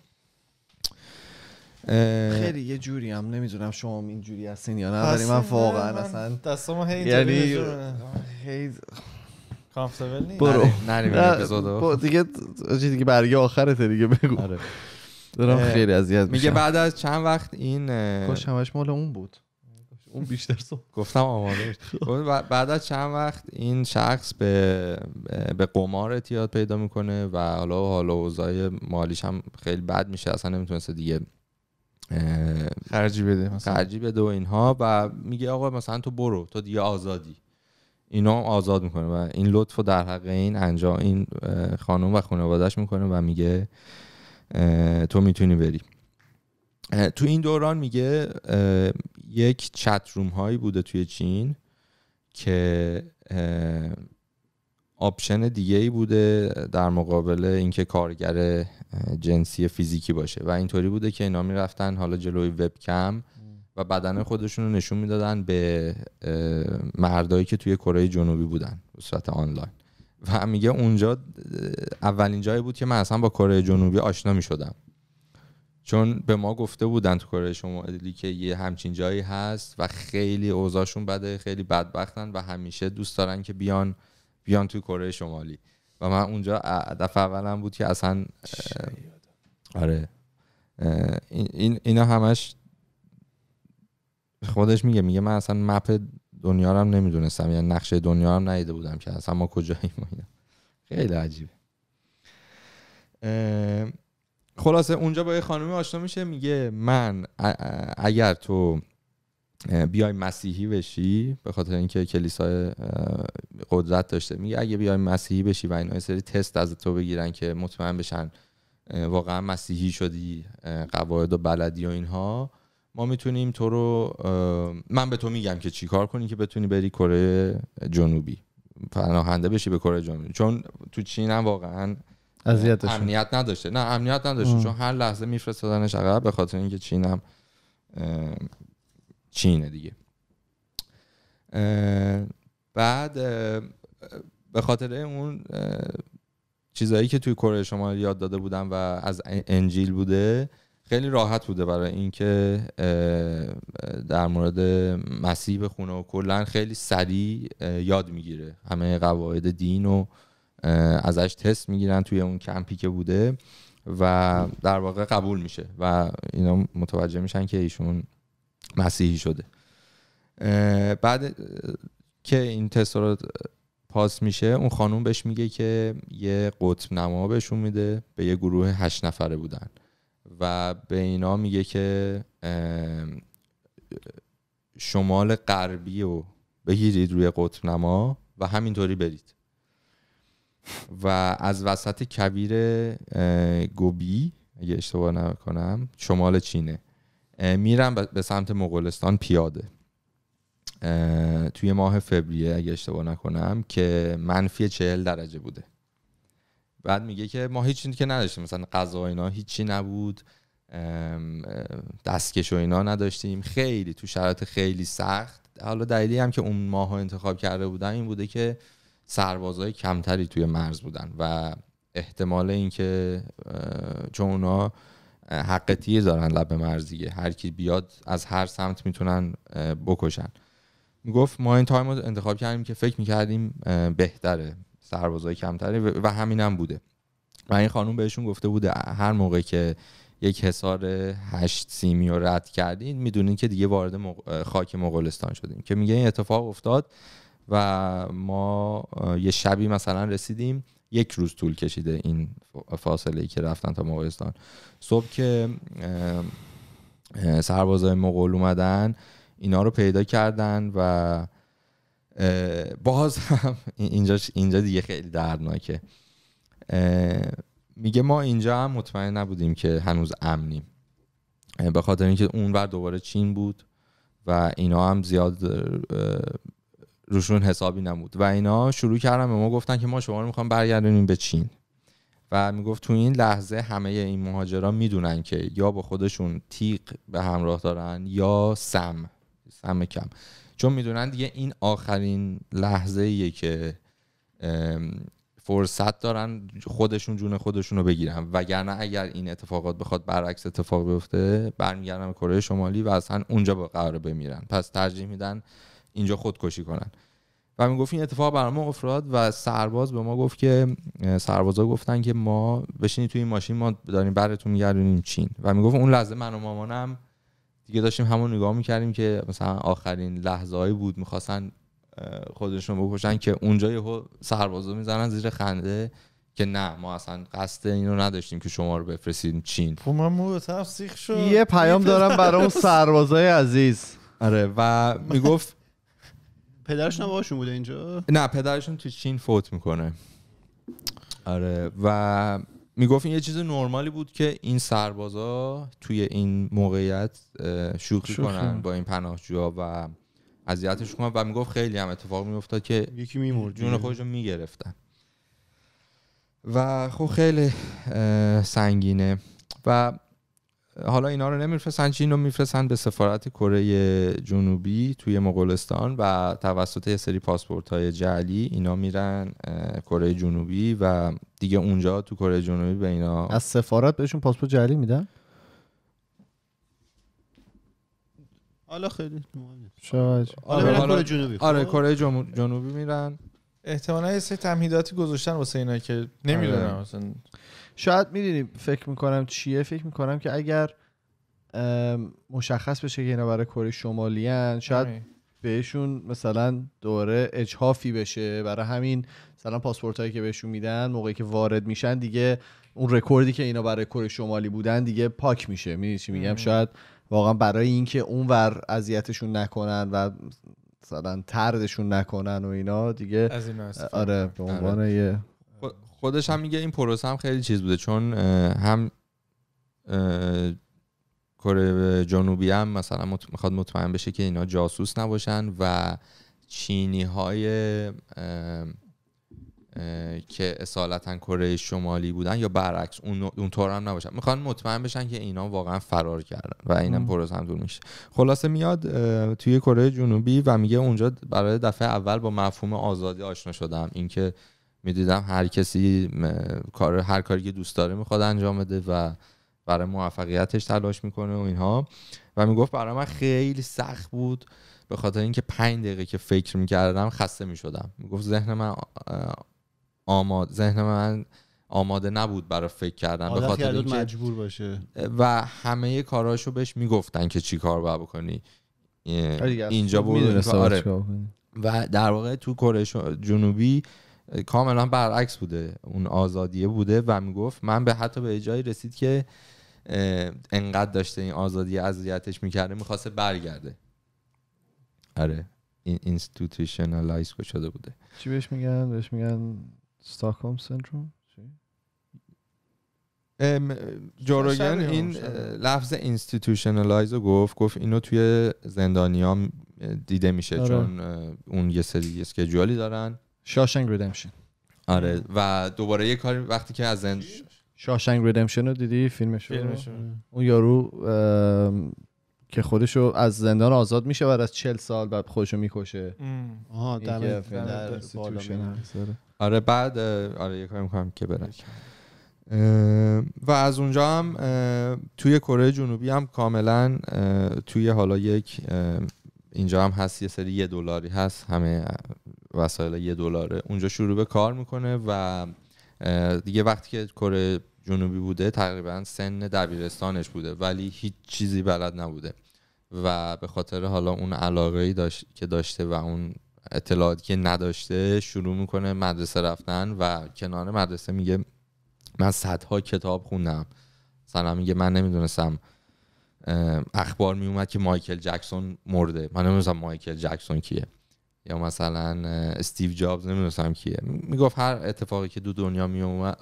خیلی یه جوری هم نمیدونم شما این جوری هستین یا نه ولی من واقعا اصلا دستم هی یعنی هی نیست برو نری دیگه چیزی دیگه برگه آخرته دیگه بگو آره. دارم خیلی اذیت میگه بعد از چند وقت این کاش همش مال اون بود اون بیشتر سو گفتم آماده خب. بعد از چند وقت این شخص به به قمار اعتیاد پیدا میکنه و حالا حالا اوضاع مالیش هم خیلی بد میشه اصلا نمیتونسته دیگه خرجی بده مثلا خرجی بده و اینها و میگه آقا مثلا تو برو تو دیگه آزادی اینا هم آزاد میکنه و این لطف رو در حق این انجام این خانم و خانوادهش میکنه و میگه تو میتونی بری تو این دوران میگه یک چت روم هایی بوده توی چین که آپشن دیگه ای بوده در مقابل اینکه کارگر جنسی فیزیکی باشه و اینطوری بوده که اینا میرفتن حالا جلوی وب کم و بدن خودشون رو نشون میدادن به مردایی که توی کره جنوبی بودن به صورت آنلاین و میگه اونجا اولین جایی بود که من اصلا با کره جنوبی آشنا میشدم چون به ما گفته بودن تو کره شمالی که یه همچین جایی هست و خیلی اوضاعشون بده خیلی بدبختن و همیشه دوست دارن که بیان بیان تو کره شمالی و من اونجا دفعه اولم بود که اصلا آره این اینا همش خودش میگه میگه من اصلا مپ دنیا رو هم نمیدونستم یعنی نقشه دنیا هم ندیده بودم که اصلا ما کجاییم خیلی عجیبه خلاصه اونجا با یه خانومی آشنا میشه میگه من اگر تو بیای مسیحی بشی به خاطر اینکه کلیسا قدرت داشته میگه اگه بیای مسیحی بشی و اینا سری تست از تو بگیرن که مطمئن بشن واقعا مسیحی شدی قواعد و بلدی و اینها ما میتونیم تو رو من به تو میگم که چیکار کنی که بتونی بری کره جنوبی پناهنده بشی به کره جنوبی چون تو چین هم واقعا امنیت نداشته نه امنیت نداشته چون هر لحظه میفرستادنش عقب به خاطر اینکه چینم چینه دیگه بعد به خاطر اون چیزایی که توی کره شما یاد داده بودم و از انجیل بوده خیلی راحت بوده برای اینکه در مورد مسیح خونه و کلا خیلی سریع یاد میگیره همه قواعد دین و ازش تست میگیرن توی اون کمپی که بوده و در واقع قبول میشه و اینا متوجه میشن که ایشون مسیحی شده بعد که این تست رو پاس میشه اون خانوم بهش میگه که یه قطب نما بهشون میده به یه گروه هشت نفره بودن و به اینا میگه که شمال غربی رو بگیرید روی قطب نما و همینطوری برید و از وسط کبیر گوبی اگه اشتباه نکنم شمال چینه میرم به سمت مغولستان پیاده توی ماه فوریه اگه اشتباه نکنم که منفی چهل درجه بوده بعد میگه که ما هیچی که نداشتیم مثلا غذا اینا هیچی نبود دستکش و اینا نداشتیم خیلی تو شرایط خیلی سخت حالا دلیلی هم که اون ماه انتخاب کرده بودن این بوده که سربازای کمتری توی مرز بودن و احتمال اینکه چون اونا حق تیر دارن لب مرزیه هر کی بیاد از هر سمت میتونن بکشن میگفت ما این تایم رو انتخاب کردیم که فکر میکردیم بهتره سربازای کمتره و همینم هم بوده و این خانوم بهشون گفته بوده هر موقع که یک حصار هشت سیمی رو رد کردین میدونین که دیگه وارد خاک مغولستان شدیم که میگه این اتفاق افتاد و ما یه شبی مثلا رسیدیم یک روز طول کشیده این فاصله ای که رفتن تا مغولستان صبح که سربازای مغول اومدن اینا رو پیدا کردن و باز هم اینجا, اینجا دیگه خیلی دردناکه میگه ما اینجا هم مطمئن نبودیم که هنوز امنیم به خاطر اینکه اون بر دوباره چین بود و اینا هم زیاد روشون حسابی نبود و اینا شروع کردن به ما گفتن که ما شما رو میخوام برگردونیم به چین و میگفت تو این لحظه همه این مهاجرا میدونن که یا با خودشون تیق به همراه دارن یا سم سم کم چون میدونن دیگه این آخرین لحظه ایه که فرصت دارن خودشون جون خودشون رو بگیرن وگرنه اگر این اتفاقات بخواد برعکس اتفاق بیفته برمیگردن به کره شمالی و اصلا اونجا به قرار بمیرن پس ترجیح میدن اینجا خودکشی کنن و میگفت این اتفاق برای ما افتاد و سرباز به ما گفت که سربازا گفتن که ما بشینی توی این ماشین ما داریم براتون میگردونیم چین و میگفت اون لحظه من و مامانم دیگه داشتیم همون نگاه میکردیم که مثلا آخرین لحظه بود میخواستن خودشون بکشن که اونجا یهو سربازا میزنن زیر خنده که نه ما اصلا قصد اینو نداشتیم که شما رو بفرستیم چین خب من مو شد یه پیام دارم برای اون سربازای عزیز آره و میگفت پدرشون هم باشون بوده اینجا نه پدرشون تو چین فوت میکنه آره و میگفت این یه چیز نرمالی بود که این سربازا توی این موقعیت شوخی کنن با این پناهجوها و اذیتش کنن و میگفت خیلی هم اتفاق میافتاد که یکی میمرد جون خودشون میگرفتن و خب خیلی سنگینه و حالا اینا رو نمیفرستن چین رو میفرستن به سفارت کره جنوبی توی مغولستان و توسط یه سری پاسپورت های جعلی اینا میرن کره جنوبی و دیگه اونجا تو کره جنوبی به اینا از سفارت بهشون پاسپورت جعلی میدن حالا خیلی شاید حالا کره جنوبی آره, آره، کره جنوبی میرن احتمالا یه سری تمهیداتی گذاشتن واسه اینا که نمیدونم آره. مثلا شاید میدونی فکر میکنم چیه فکر میکنم که اگر مشخص بشه که اینا برای کره شمالی هن شاید آره. بهشون مثلا دوره اجهافی بشه برای همین مثلا پاسپورت هایی که بهشون میدن موقعی که وارد میشن دیگه اون رکوردی که اینا برای کره شمالی بودن دیگه پاک میشه میدونی چی میگم آره. شاید واقعا برای اینکه اونور اذیتشون نکنن و مثلا تردشون نکنن و اینا دیگه از این آره به عنوان آره. یه خودش هم میگه این پروسه هم خیلی چیز بوده چون هم کره جنوبی هم مثلا میخواد مطمئن بشه که اینا جاسوس نباشن و چینی های که اصالتا کره شمالی بودن یا برعکس اون طور هم نباشن میخوان مطمئن بشن که اینا واقعا فرار کردن و اینم پروسه هم دور میشه خلاصه میاد توی کره جنوبی و میگه اونجا برای دفعه اول با مفهوم آزادی آشنا شدم اینکه میدیدم هر کسی کار هر کاری که دوست داره میخواد انجام بده و برای موفقیتش تلاش میکنه و اینها و میگفت برای من خیلی سخت بود به خاطر اینکه پنج دقیقه که فکر میکردم خسته میشدم میگفت ذهن من ذهن من آماده نبود برای فکر کردن به خاطر اینکه مجبور باشه و همه کاراشو بهش میگفتن که چی کار باید بکنی آره اینجا بود آره. و در واقع تو کره جنوبی کاملا برعکس بوده اون آزادیه بوده و میگفت من به حتی به جایی رسید که انقدر داشته این آزادی اذیتش میکرده میخواسته برگرده آره اینستیتوشنالایز شده بوده چی بهش میگن بهش میگن استاکهلم سندروم جوروگن این لفظ اینستیتوشنالایز رو گفت گفت اینو توی زندانیا دیده میشه آره. چون اون یه سری اسکیجولی دارن شاشنگ ریدمشن آره و دوباره یه کاری وقتی که از زند... شاشنگ ریدمشن رو دیدی فیلمش رو اون یارو که خودشو از زندان آزاد میشه بعد از چل سال بعد رو میکشه آها آره. آره بعد آره یه کاری میکنم که برن و از اونجا هم توی کره جنوبی هم کاملا توی حالا یک اینجا هم هست یه سری یه دلاری هست همه وسایل یه دلاره اونجا شروع به کار میکنه و دیگه وقتی که کره جنوبی بوده تقریبا سن دبیرستانش بوده ولی هیچ چیزی بلد نبوده و به خاطر حالا اون علاقه ای داشت که داشته و اون اطلاعاتی که نداشته شروع میکنه مدرسه رفتن و کنار مدرسه میگه من صدها کتاب خوندم سلام میگه من نمیدونستم اخبار میومد که مایکل جکسون مرده من نمیدونستم مایکل جکسون کیه یا مثلا استیو جابز نمیدونستم کیه میگفت هر اتفاقی که دو دنیا می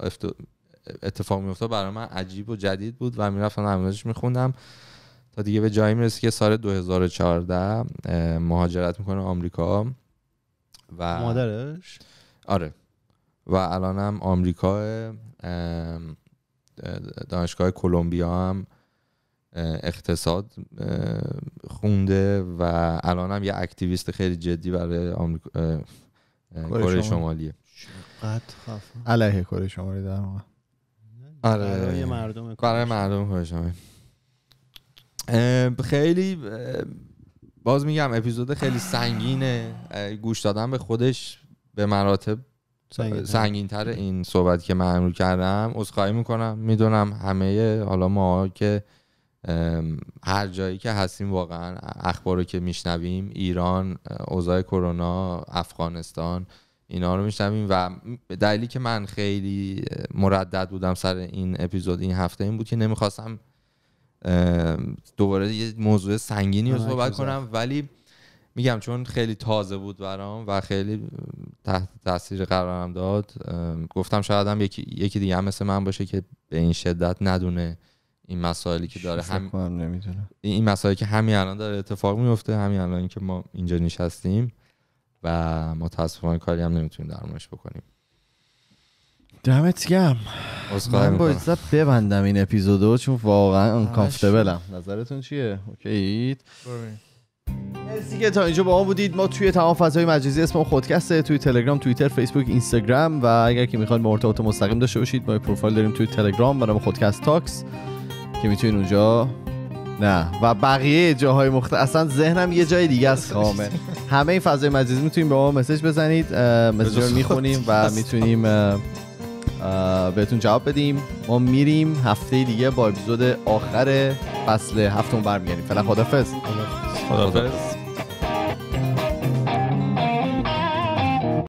اتفاق میفته برای من عجیب و جدید بود و میرفتم املاجش میخوندم تا دیگه به جایی میرسی که سال 2014 مهاجرت میکنه آمریکا و مادرش آره و الانم آمریکا دانشگاه کلمبیا هم اقتصاد خونده و الان هم یه اکتیویست خیلی جدی برای آمریکا کره شمالیه علیه کره شمالی در واقع آره. برای مردم مردم کره شمالی خیلی باز میگم اپیزود خیلی سنگینه گوش دادن به خودش به مراتب سنگین تر این صحبت که من کردم از میکنم میدونم همه حالا ما که هر جایی که هستیم واقعا اخبار رو که میشنویم ایران اوضاع کرونا افغانستان اینا رو میشنویم و دلیلی که من خیلی مردد بودم سر این اپیزود این هفته این بود که نمیخواستم دوباره یه موضوع سنگینی رو صحبت کنم ولی میگم چون خیلی تازه بود برام و خیلی تحت تاثیر قرارم داد گفتم شاید هم یکی, یکی دیگه هم مثل من باشه که به این شدت ندونه این مسائلی که داره هم نمیدونم این مسائلی که همین الان داره اتفاق میفته همین الان که ما اینجا نشستیم و متاسفانه کاری هم نمیتونیم درمونش بکنیم دمت گم من با ببندم این اپیزودو چون واقعا انکافتبلم نظرتون چیه؟ اوکیید؟ مرسی که تا اینجا با ما بودید ما توی تمام فضای مجازی اسم خودکسته توی تلگرام توییتر فیسبوک اینستاگرام و اگر که میخواید با ارتباط مستقیم داشته باشید ما پروفایل داریم توی تلگرام به خودکست تاکس که میتونین اونجا نه و بقیه جاهای مختلف اصلا ذهنم یه جای دیگه است خامه همه این فضای مجازی میتونیم به ما مسج بزنید مسج رو میخونیم و میتونیم بهتون جواب بدیم ما میریم هفته دیگه با اپیزود آخر فصل هفتم برمیگردیم فعلا خدافظ خدافظ